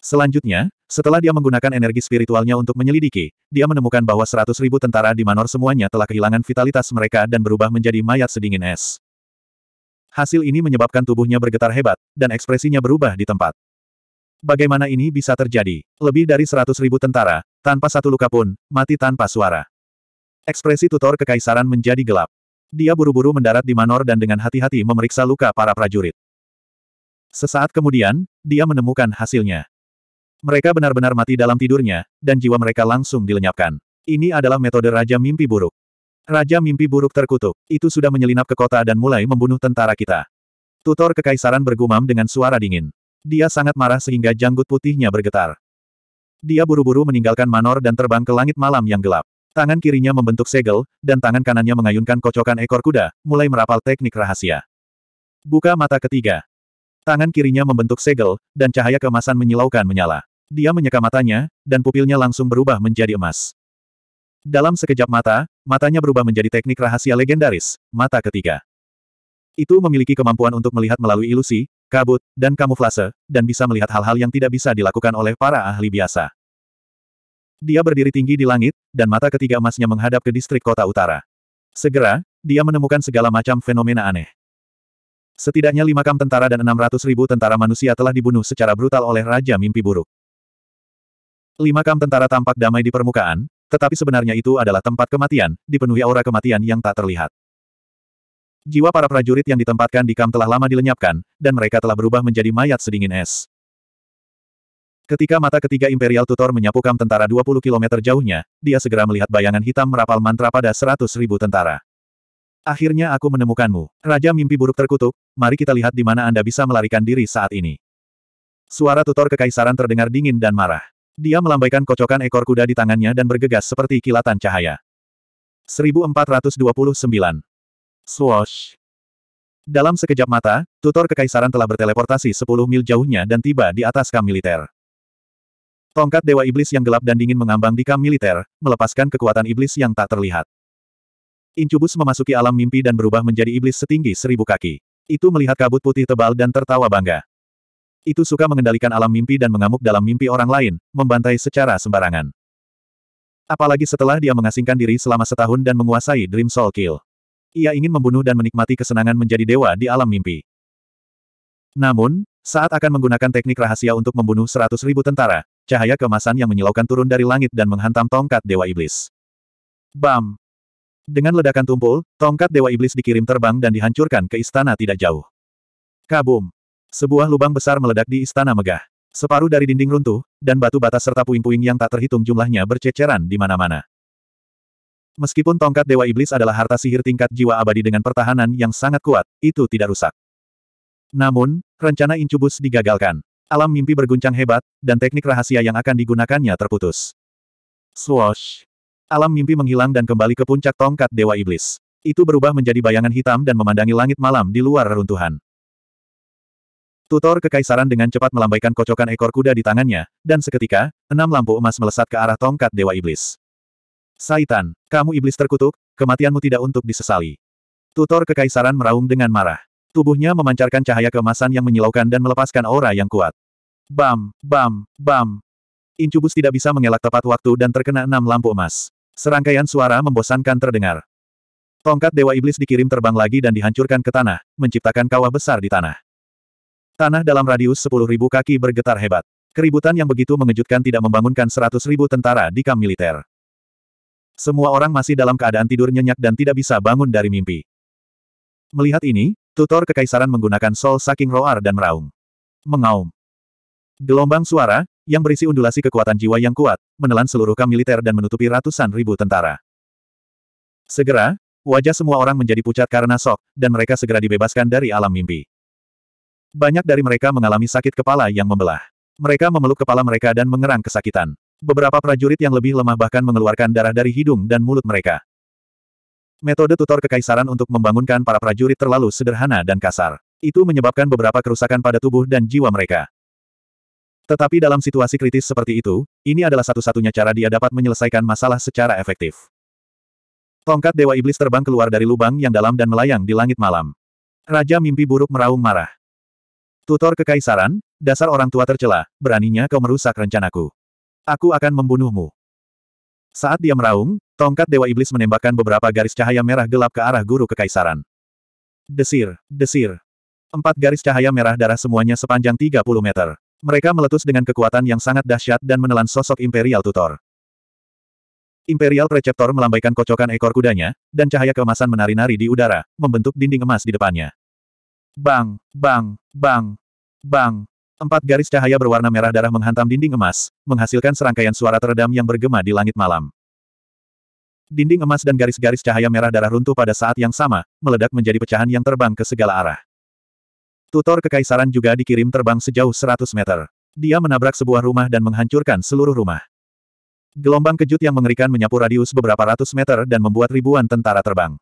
Selanjutnya, setelah dia menggunakan energi spiritualnya untuk menyelidiki, dia menemukan bahwa seratus ribu tentara di Manor semuanya telah kehilangan vitalitas mereka dan berubah menjadi mayat sedingin es. Hasil ini menyebabkan tubuhnya bergetar hebat, dan ekspresinya berubah di tempat. Bagaimana ini bisa terjadi? Lebih dari seratus ribu tentara, tanpa satu luka pun, mati tanpa suara. Ekspresi tutor kekaisaran menjadi gelap. Dia buru-buru mendarat di Manor dan dengan hati-hati memeriksa luka para prajurit. Sesaat kemudian, dia menemukan hasilnya. Mereka benar-benar mati dalam tidurnya, dan jiwa mereka langsung dilenyapkan. Ini adalah metode Raja Mimpi Buruk. Raja Mimpi Buruk terkutuk, itu sudah menyelinap ke kota dan mulai membunuh tentara kita. Tutor Kekaisaran bergumam dengan suara dingin. Dia sangat marah sehingga janggut putihnya bergetar. Dia buru-buru meninggalkan Manor dan terbang ke langit malam yang gelap. Tangan kirinya membentuk segel, dan tangan kanannya mengayunkan kocokan ekor kuda, mulai merapal teknik rahasia. Buka mata ketiga. Tangan kirinya membentuk segel, dan cahaya kemasan menyilaukan menyala. Dia menyeka matanya, dan pupilnya langsung berubah menjadi emas. Dalam sekejap mata, matanya berubah menjadi teknik rahasia legendaris, mata ketiga. Itu memiliki kemampuan untuk melihat melalui ilusi, kabut, dan kamuflase, dan bisa melihat hal-hal yang tidak bisa dilakukan oleh para ahli biasa. Dia berdiri tinggi di langit, dan mata ketiga emasnya menghadap ke distrik kota utara. Segera, dia menemukan segala macam fenomena aneh. Setidaknya lima kam tentara dan enam ratus ribu tentara manusia telah dibunuh secara brutal oleh Raja Mimpi Buruk. Lima kam tentara tampak damai di permukaan, tetapi sebenarnya itu adalah tempat kematian, dipenuhi aura kematian yang tak terlihat. Jiwa para prajurit yang ditempatkan di kamp telah lama dilenyapkan, dan mereka telah berubah menjadi mayat sedingin es. Ketika mata ketiga Imperial Tutor menyapu kam tentara 20 km jauhnya, dia segera melihat bayangan hitam merapal mantra pada 100 ribu tentara. Akhirnya aku menemukanmu. Raja mimpi buruk terkutuk, mari kita lihat di mana Anda bisa melarikan diri saat ini. Suara tutor kekaisaran terdengar dingin dan marah. Dia melambaikan kocokan ekor kuda di tangannya dan bergegas seperti kilatan cahaya. 1429 Swoosh. Dalam sekejap mata, tutor kekaisaran telah berteleportasi 10 mil jauhnya dan tiba di atas kam militer. Tongkat Dewa Iblis yang gelap dan dingin mengambang di kam militer, melepaskan kekuatan iblis yang tak terlihat. Incubus memasuki alam mimpi dan berubah menjadi iblis setinggi seribu kaki. Itu melihat kabut putih tebal dan tertawa bangga. Itu suka mengendalikan alam mimpi dan mengamuk dalam mimpi orang lain, membantai secara sembarangan. Apalagi setelah dia mengasingkan diri selama setahun dan menguasai Dream Soul Kill. Ia ingin membunuh dan menikmati kesenangan menjadi dewa di alam mimpi. Namun, saat akan menggunakan teknik rahasia untuk membunuh seratus ribu tentara, cahaya kemasan yang menyilaukan turun dari langit dan menghantam tongkat Dewa Iblis. Bam! Dengan ledakan tumpul, tongkat Dewa Iblis dikirim terbang dan dihancurkan ke istana tidak jauh. Kabum! Sebuah lubang besar meledak di istana megah. Separuh dari dinding runtuh, dan batu bata serta puing-puing yang tak terhitung jumlahnya berceceran di mana-mana. Meskipun tongkat Dewa Iblis adalah harta sihir tingkat jiwa abadi dengan pertahanan yang sangat kuat, itu tidak rusak. Namun, rencana Incubus digagalkan. Alam mimpi berguncang hebat, dan teknik rahasia yang akan digunakannya terputus. Swoosh! Alam mimpi menghilang dan kembali ke puncak tongkat Dewa Iblis. Itu berubah menjadi bayangan hitam dan memandangi langit malam di luar reruntuhan. Tutor Kekaisaran dengan cepat melambaikan kocokan ekor kuda di tangannya, dan seketika, enam lampu emas melesat ke arah tongkat Dewa Iblis. Saitan, kamu iblis terkutuk, kematianmu tidak untuk disesali. Tutor kekaisaran meraung dengan marah. Tubuhnya memancarkan cahaya kemasan yang menyilaukan dan melepaskan aura yang kuat. Bam, bam, bam. Incubus tidak bisa mengelak tepat waktu dan terkena enam lampu emas. Serangkaian suara membosankan terdengar. Tongkat Dewa Iblis dikirim terbang lagi dan dihancurkan ke tanah, menciptakan kawah besar di tanah. Tanah dalam radius sepuluh ribu kaki bergetar hebat. Keributan yang begitu mengejutkan tidak membangunkan seratus ribu tentara di kamp militer. Semua orang masih dalam keadaan tidur nyenyak dan tidak bisa bangun dari mimpi. Melihat ini, tutor kekaisaran menggunakan sol saking roar dan meraung. Mengaum. Gelombang suara, yang berisi undulasi kekuatan jiwa yang kuat, menelan seluruh kam militer dan menutupi ratusan ribu tentara. Segera, wajah semua orang menjadi pucat karena sok, dan mereka segera dibebaskan dari alam mimpi. Banyak dari mereka mengalami sakit kepala yang membelah. Mereka memeluk kepala mereka dan mengerang kesakitan. Beberapa prajurit yang lebih lemah bahkan mengeluarkan darah dari hidung dan mulut mereka. Metode tutor kekaisaran untuk membangunkan para prajurit terlalu sederhana dan kasar. Itu menyebabkan beberapa kerusakan pada tubuh dan jiwa mereka. Tetapi dalam situasi kritis seperti itu, ini adalah satu-satunya cara dia dapat menyelesaikan masalah secara efektif. Tongkat Dewa Iblis terbang keluar dari lubang yang dalam dan melayang di langit malam. Raja mimpi buruk meraung marah. Tutor kekaisaran, dasar orang tua tercela, beraninya kau merusak rencanaku. Aku akan membunuhmu. Saat dia meraung, tongkat Dewa Iblis menembakkan beberapa garis cahaya merah gelap ke arah guru kekaisaran. Desir, desir. Empat garis cahaya merah darah semuanya sepanjang 30 meter. Mereka meletus dengan kekuatan yang sangat dahsyat dan menelan sosok Imperial Tutor. Imperial Preceptor melambaikan kocokan ekor kudanya, dan cahaya keemasan menari-nari di udara, membentuk dinding emas di depannya. Bang, bang, bang, bang. Empat garis cahaya berwarna merah darah menghantam dinding emas, menghasilkan serangkaian suara teredam yang bergema di langit malam. Dinding emas dan garis-garis cahaya merah darah runtuh pada saat yang sama, meledak menjadi pecahan yang terbang ke segala arah. Tutor kekaisaran juga dikirim terbang sejauh 100 meter. Dia menabrak sebuah rumah dan menghancurkan seluruh rumah. Gelombang kejut yang mengerikan menyapu radius beberapa ratus meter dan membuat ribuan tentara terbang.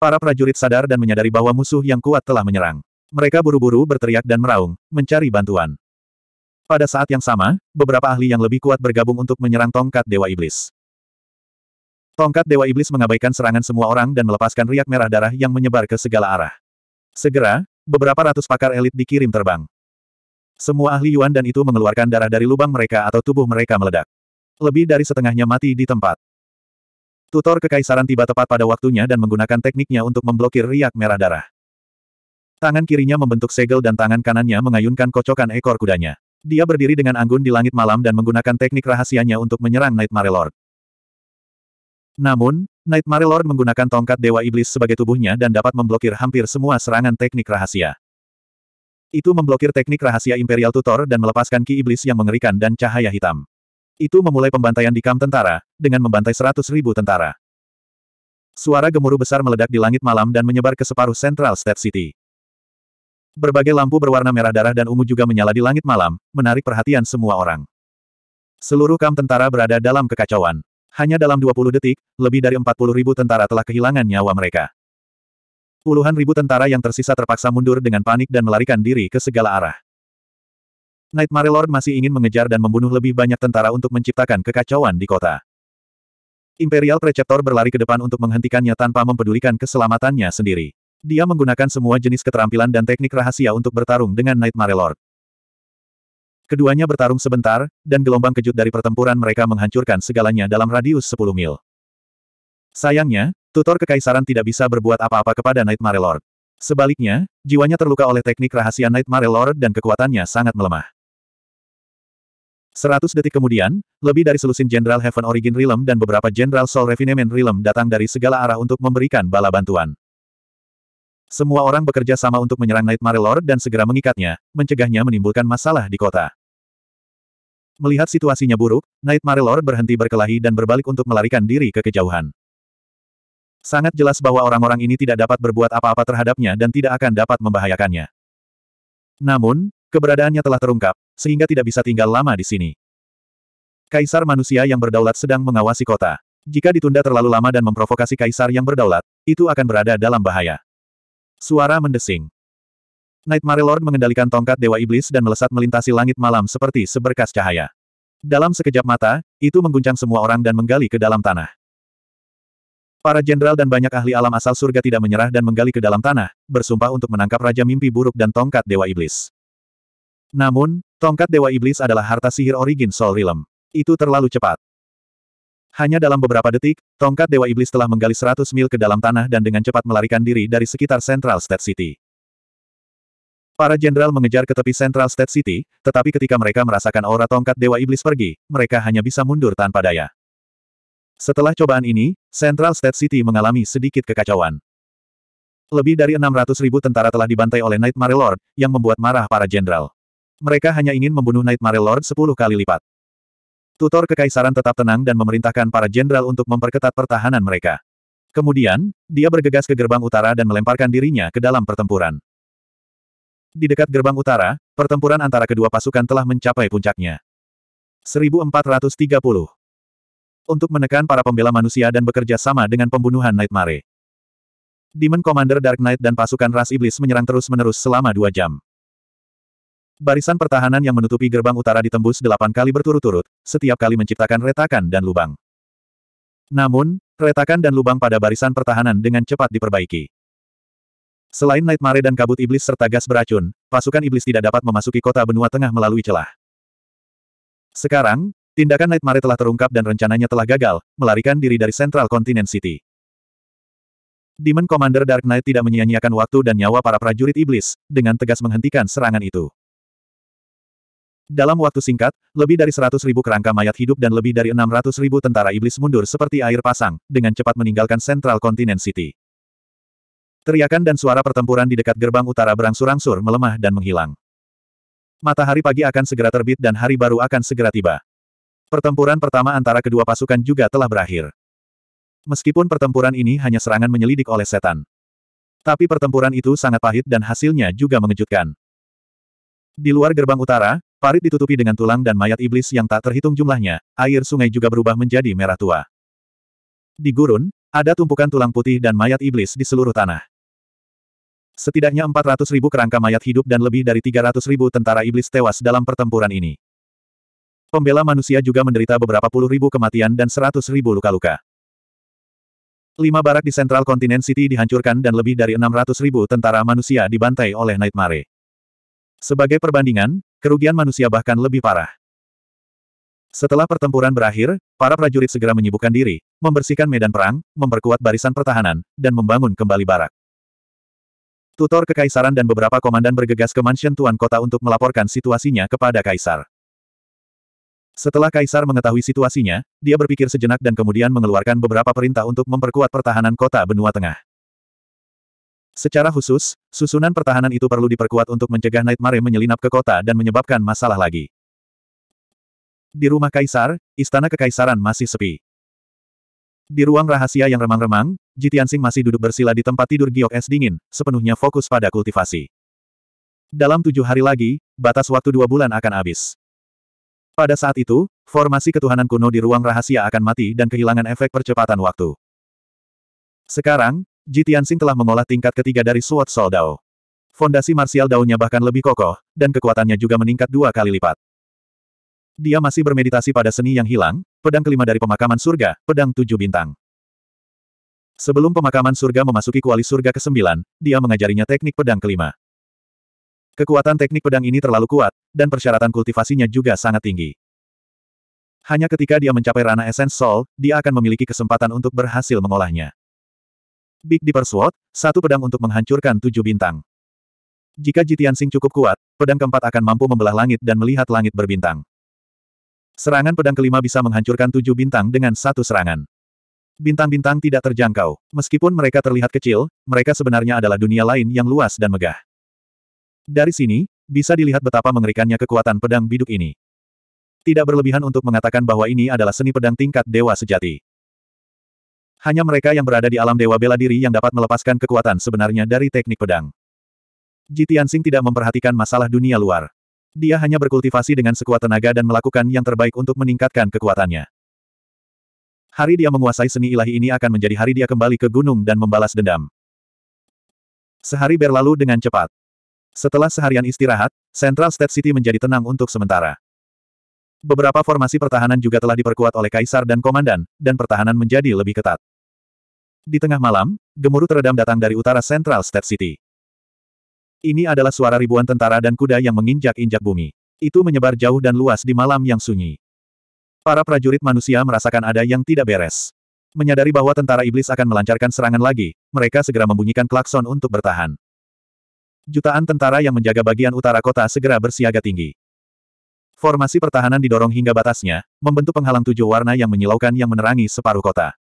Para prajurit sadar dan menyadari bahwa musuh yang kuat telah menyerang. Mereka buru-buru berteriak dan meraung, mencari bantuan. Pada saat yang sama, beberapa ahli yang lebih kuat bergabung untuk menyerang tongkat Dewa Iblis. Tongkat Dewa Iblis mengabaikan serangan semua orang dan melepaskan riak merah darah yang menyebar ke segala arah. Segera, beberapa ratus pakar elit dikirim terbang. Semua ahli Yuan dan itu mengeluarkan darah dari lubang mereka atau tubuh mereka meledak. Lebih dari setengahnya mati di tempat. Tutor kekaisaran tiba tepat pada waktunya dan menggunakan tekniknya untuk memblokir riak merah darah. Tangan kirinya membentuk segel dan tangan kanannya mengayunkan kocokan ekor kudanya. Dia berdiri dengan anggun di langit malam dan menggunakan teknik rahasianya untuk menyerang Nightmare Lord. Namun, Nightmare Lord menggunakan tongkat Dewa Iblis sebagai tubuhnya dan dapat memblokir hampir semua serangan teknik rahasia. Itu memblokir teknik rahasia Imperial Tutor dan melepaskan ki iblis yang mengerikan dan cahaya hitam. Itu memulai pembantaian di kamp tentara, dengan membantai seratus ribu tentara. Suara gemuruh besar meledak di langit malam dan menyebar ke separuh Central State City. Berbagai lampu berwarna merah darah dan ungu juga menyala di langit malam, menarik perhatian semua orang. Seluruh kam tentara berada dalam kekacauan. Hanya dalam 20 detik, lebih dari 40 ribu tentara telah kehilangan nyawa mereka. Puluhan ribu tentara yang tersisa terpaksa mundur dengan panik dan melarikan diri ke segala arah. Nightmare Lord masih ingin mengejar dan membunuh lebih banyak tentara untuk menciptakan kekacauan di kota. Imperial Preceptor berlari ke depan untuk menghentikannya tanpa mempedulikan keselamatannya sendiri. Dia menggunakan semua jenis keterampilan dan teknik rahasia untuk bertarung dengan Nightmare Lord. Keduanya bertarung sebentar, dan gelombang kejut dari pertempuran mereka menghancurkan segalanya dalam radius 10 mil. Sayangnya, tutor kekaisaran tidak bisa berbuat apa-apa kepada Nightmare Lord. Sebaliknya, jiwanya terluka oleh teknik rahasia Nightmare Lord dan kekuatannya sangat melemah. Seratus detik kemudian, lebih dari selusin Jenderal Heaven Origin Realm dan beberapa Jenderal Soul Refinement Realm datang dari segala arah untuk memberikan bala bantuan. Semua orang bekerja sama untuk menyerang Nightmare Lord dan segera mengikatnya, mencegahnya menimbulkan masalah di kota. Melihat situasinya buruk, Nightmare Lord berhenti berkelahi dan berbalik untuk melarikan diri ke kejauhan. Sangat jelas bahwa orang-orang ini tidak dapat berbuat apa-apa terhadapnya dan tidak akan dapat membahayakannya. Namun, keberadaannya telah terungkap, sehingga tidak bisa tinggal lama di sini. Kaisar manusia yang berdaulat sedang mengawasi kota. Jika ditunda terlalu lama dan memprovokasi kaisar yang berdaulat, itu akan berada dalam bahaya. Suara mendesing. Nightmare Lord mengendalikan tongkat Dewa Iblis dan melesat melintasi langit malam seperti seberkas cahaya. Dalam sekejap mata, itu mengguncang semua orang dan menggali ke dalam tanah. Para jenderal dan banyak ahli alam asal surga tidak menyerah dan menggali ke dalam tanah, bersumpah untuk menangkap Raja Mimpi Buruk dan Tongkat Dewa Iblis. Namun, Tongkat Dewa Iblis adalah harta sihir origin Sol Realm. Itu terlalu cepat. Hanya dalam beberapa detik, tongkat Dewa Iblis telah menggali 100 mil ke dalam tanah dan dengan cepat melarikan diri dari sekitar Central State City. Para jenderal mengejar ke tepi Central State City, tetapi ketika mereka merasakan aura tongkat Dewa Iblis pergi, mereka hanya bisa mundur tanpa daya. Setelah cobaan ini, Central State City mengalami sedikit kekacauan. Lebih dari 600 ribu tentara telah dibantai oleh Nightmare Lord, yang membuat marah para jenderal. Mereka hanya ingin membunuh Nightmare Lord 10 kali lipat. Tutor Kekaisaran tetap tenang dan memerintahkan para jenderal untuk memperketat pertahanan mereka. Kemudian, dia bergegas ke gerbang utara dan melemparkan dirinya ke dalam pertempuran. Di dekat gerbang utara, pertempuran antara kedua pasukan telah mencapai puncaknya. 1430 Untuk menekan para pembela manusia dan bekerja sama dengan pembunuhan Nightmare. Demon Commander Dark Knight dan pasukan ras iblis menyerang terus-menerus selama dua jam. Barisan pertahanan yang menutupi gerbang utara ditembus delapan kali berturut-turut, setiap kali menciptakan retakan dan lubang. Namun, retakan dan lubang pada barisan pertahanan dengan cepat diperbaiki. Selain Nightmare dan kabut iblis serta gas beracun, pasukan iblis tidak dapat memasuki kota benua tengah melalui celah. Sekarang, tindakan Nightmare telah terungkap dan rencananya telah gagal, melarikan diri dari Central Continent City. Demon Commander Dark Knight tidak menyia-nyiakan waktu dan nyawa para prajurit iblis, dengan tegas menghentikan serangan itu. Dalam waktu singkat, lebih dari seratus ribu kerangka mayat hidup dan lebih dari enam ratus ribu tentara iblis mundur seperti air pasang, dengan cepat meninggalkan Central Continent City. Teriakan dan suara pertempuran di dekat gerbang utara berangsur-angsur melemah dan menghilang. Matahari pagi akan segera terbit dan hari baru akan segera tiba. Pertempuran pertama antara kedua pasukan juga telah berakhir. Meskipun pertempuran ini hanya serangan menyelidik oleh setan. Tapi pertempuran itu sangat pahit dan hasilnya juga mengejutkan. Di luar gerbang utara, Parit ditutupi dengan tulang dan mayat iblis yang tak terhitung jumlahnya, air sungai juga berubah menjadi merah tua. Di gurun, ada tumpukan tulang putih dan mayat iblis di seluruh tanah. Setidaknya 400 ribu kerangka mayat hidup dan lebih dari 300 ribu tentara iblis tewas dalam pertempuran ini. Pembela manusia juga menderita beberapa puluh ribu kematian dan 100 ribu luka-luka. Lima barak di Central Continent City dihancurkan dan lebih dari 600 ribu tentara manusia dibantai oleh Nightmare. Sebagai perbandingan, Kerugian manusia bahkan lebih parah. Setelah pertempuran berakhir, para prajurit segera menyibukkan diri, membersihkan medan perang, memperkuat barisan pertahanan, dan membangun kembali barak. Tutor kekaisaran dan beberapa komandan bergegas ke mansion tuan kota untuk melaporkan situasinya kepada kaisar. Setelah kaisar mengetahui situasinya, dia berpikir sejenak dan kemudian mengeluarkan beberapa perintah untuk memperkuat pertahanan kota benua tengah. Secara khusus, susunan pertahanan itu perlu diperkuat untuk mencegah Nightmare menyelinap ke kota dan menyebabkan masalah lagi. Di rumah kaisar, istana kekaisaran masih sepi. Di ruang rahasia yang remang-remang, Jitiansing masih duduk bersila di tempat tidur giok es dingin, sepenuhnya fokus pada kultivasi. Dalam tujuh hari lagi, batas waktu dua bulan akan habis. Pada saat itu, formasi ketuhanan kuno di ruang rahasia akan mati dan kehilangan efek percepatan waktu. Sekarang, Ji Tianxing telah mengolah tingkat ketiga dari Sword sol Dao. Fondasi marsial Dao-nya bahkan lebih kokoh, dan kekuatannya juga meningkat dua kali lipat. Dia masih bermeditasi pada seni yang hilang, pedang kelima dari pemakaman surga, pedang tujuh bintang. Sebelum pemakaman surga memasuki kuali surga ke-9, dia mengajarinya teknik pedang kelima. Kekuatan teknik pedang ini terlalu kuat, dan persyaratan kultivasinya juga sangat tinggi. Hanya ketika dia mencapai ranah esens sol, dia akan memiliki kesempatan untuk berhasil mengolahnya. Big Dipper Sword, satu pedang untuk menghancurkan tujuh bintang. Jika Jitian Sing cukup kuat, pedang keempat akan mampu membelah langit dan melihat langit berbintang. Serangan pedang kelima bisa menghancurkan tujuh bintang dengan satu serangan. Bintang-bintang tidak terjangkau. Meskipun mereka terlihat kecil, mereka sebenarnya adalah dunia lain yang luas dan megah. Dari sini, bisa dilihat betapa mengerikannya kekuatan pedang biduk ini. Tidak berlebihan untuk mengatakan bahwa ini adalah seni pedang tingkat dewa sejati. Hanya mereka yang berada di alam dewa bela diri yang dapat melepaskan kekuatan sebenarnya dari teknik pedang. Jitiansing tidak memperhatikan masalah dunia luar. Dia hanya berkultivasi dengan sekuat tenaga dan melakukan yang terbaik untuk meningkatkan kekuatannya. Hari dia menguasai seni ilahi ini akan menjadi hari dia kembali ke gunung dan membalas dendam. Sehari berlalu dengan cepat. Setelah seharian istirahat, Central State City menjadi tenang untuk sementara. Beberapa formasi pertahanan juga telah diperkuat oleh kaisar dan komandan, dan pertahanan menjadi lebih ketat. Di tengah malam, gemuruh teredam datang dari utara Central State City. Ini adalah suara ribuan tentara dan kuda yang menginjak-injak bumi. Itu menyebar jauh dan luas di malam yang sunyi. Para prajurit manusia merasakan ada yang tidak beres. Menyadari bahwa tentara iblis akan melancarkan serangan lagi, mereka segera membunyikan klakson untuk bertahan. Jutaan tentara yang menjaga bagian utara kota segera bersiaga tinggi. Formasi pertahanan didorong hingga batasnya, membentuk penghalang tujuh warna yang menyilaukan yang menerangi separuh kota.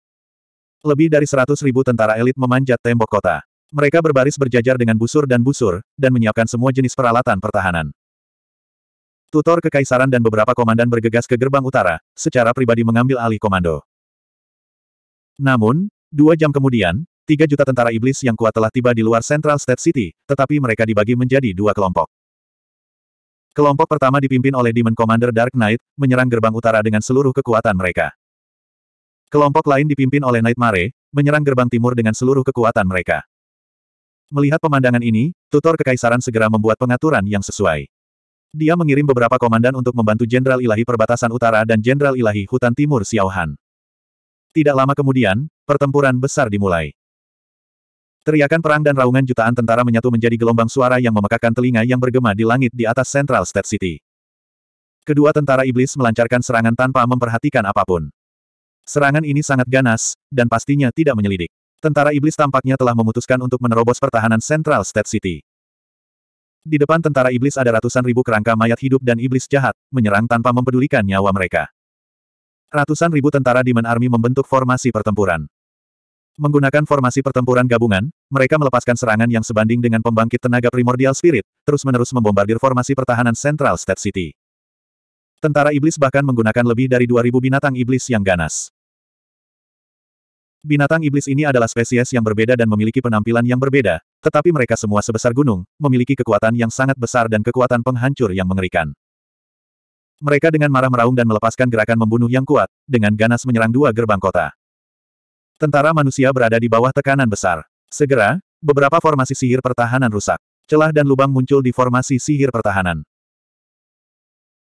Lebih dari seratus ribu tentara elit memanjat tembok kota. Mereka berbaris berjajar dengan busur dan busur, dan menyiapkan semua jenis peralatan pertahanan. Tutor Kekaisaran dan beberapa komandan bergegas ke gerbang utara, secara pribadi mengambil alih komando. Namun, dua jam kemudian, tiga juta tentara iblis yang kuat telah tiba di luar Central State City, tetapi mereka dibagi menjadi dua kelompok. Kelompok pertama dipimpin oleh Demon Commander Dark Knight, menyerang gerbang utara dengan seluruh kekuatan mereka. Kelompok lain dipimpin oleh Nightmare menyerang gerbang timur dengan seluruh kekuatan mereka. Melihat pemandangan ini, tutor kekaisaran segera membuat pengaturan yang sesuai. Dia mengirim beberapa komandan untuk membantu Jenderal Ilahi Perbatasan Utara dan Jenderal Ilahi Hutan Timur Xiaohan. Tidak lama kemudian, pertempuran besar dimulai. Teriakan perang dan raungan jutaan tentara menyatu menjadi gelombang suara yang memekakan telinga yang bergema di langit di atas Central State City. Kedua tentara iblis melancarkan serangan tanpa memperhatikan apapun. Serangan ini sangat ganas, dan pastinya tidak menyelidik. Tentara iblis tampaknya telah memutuskan untuk menerobos pertahanan Central State City. Di depan tentara iblis ada ratusan ribu kerangka mayat hidup dan iblis jahat, menyerang tanpa mempedulikan nyawa mereka. Ratusan ribu tentara Demon Army membentuk formasi pertempuran. Menggunakan formasi pertempuran gabungan, mereka melepaskan serangan yang sebanding dengan pembangkit tenaga primordial spirit, terus-menerus membombardir formasi pertahanan Central State City. Tentara iblis bahkan menggunakan lebih dari 2000 binatang iblis yang ganas. Binatang iblis ini adalah spesies yang berbeda dan memiliki penampilan yang berbeda, tetapi mereka semua sebesar gunung, memiliki kekuatan yang sangat besar dan kekuatan penghancur yang mengerikan. Mereka dengan marah meraung dan melepaskan gerakan membunuh yang kuat, dengan ganas menyerang dua gerbang kota. Tentara manusia berada di bawah tekanan besar. Segera, beberapa formasi sihir pertahanan rusak. Celah dan lubang muncul di formasi sihir pertahanan.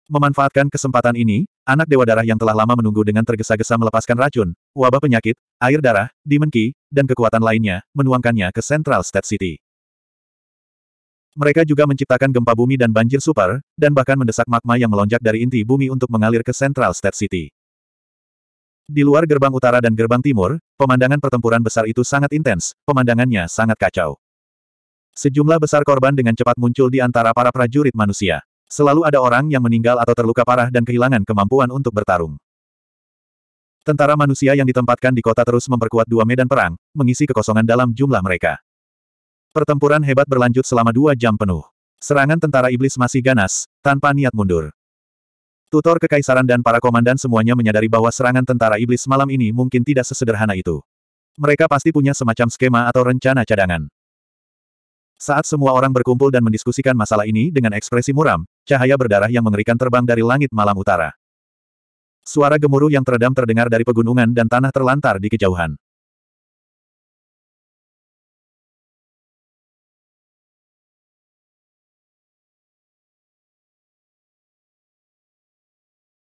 Memanfaatkan kesempatan ini, anak dewa darah yang telah lama menunggu dengan tergesa-gesa melepaskan racun, wabah penyakit, air darah, demon dan kekuatan lainnya, menuangkannya ke Central State City. Mereka juga menciptakan gempa bumi dan banjir super, dan bahkan mendesak magma yang melonjak dari inti bumi untuk mengalir ke Central State City. Di luar gerbang utara dan gerbang timur, pemandangan pertempuran besar itu sangat intens, pemandangannya sangat kacau. Sejumlah besar korban dengan cepat muncul di antara para prajurit manusia. Selalu ada orang yang meninggal atau terluka parah dan kehilangan kemampuan untuk bertarung. Tentara manusia yang ditempatkan di kota terus memperkuat dua medan perang, mengisi kekosongan dalam jumlah mereka. Pertempuran hebat berlanjut selama dua jam penuh. Serangan tentara iblis masih ganas, tanpa niat mundur. Tutor kekaisaran dan para komandan semuanya menyadari bahwa serangan tentara iblis malam ini mungkin tidak sesederhana itu. Mereka pasti punya semacam skema atau rencana cadangan. Saat semua orang berkumpul dan mendiskusikan masalah ini dengan ekspresi muram, cahaya berdarah yang mengerikan terbang dari langit malam utara. Suara gemuruh yang teredam terdengar dari pegunungan dan tanah terlantar di kejauhan.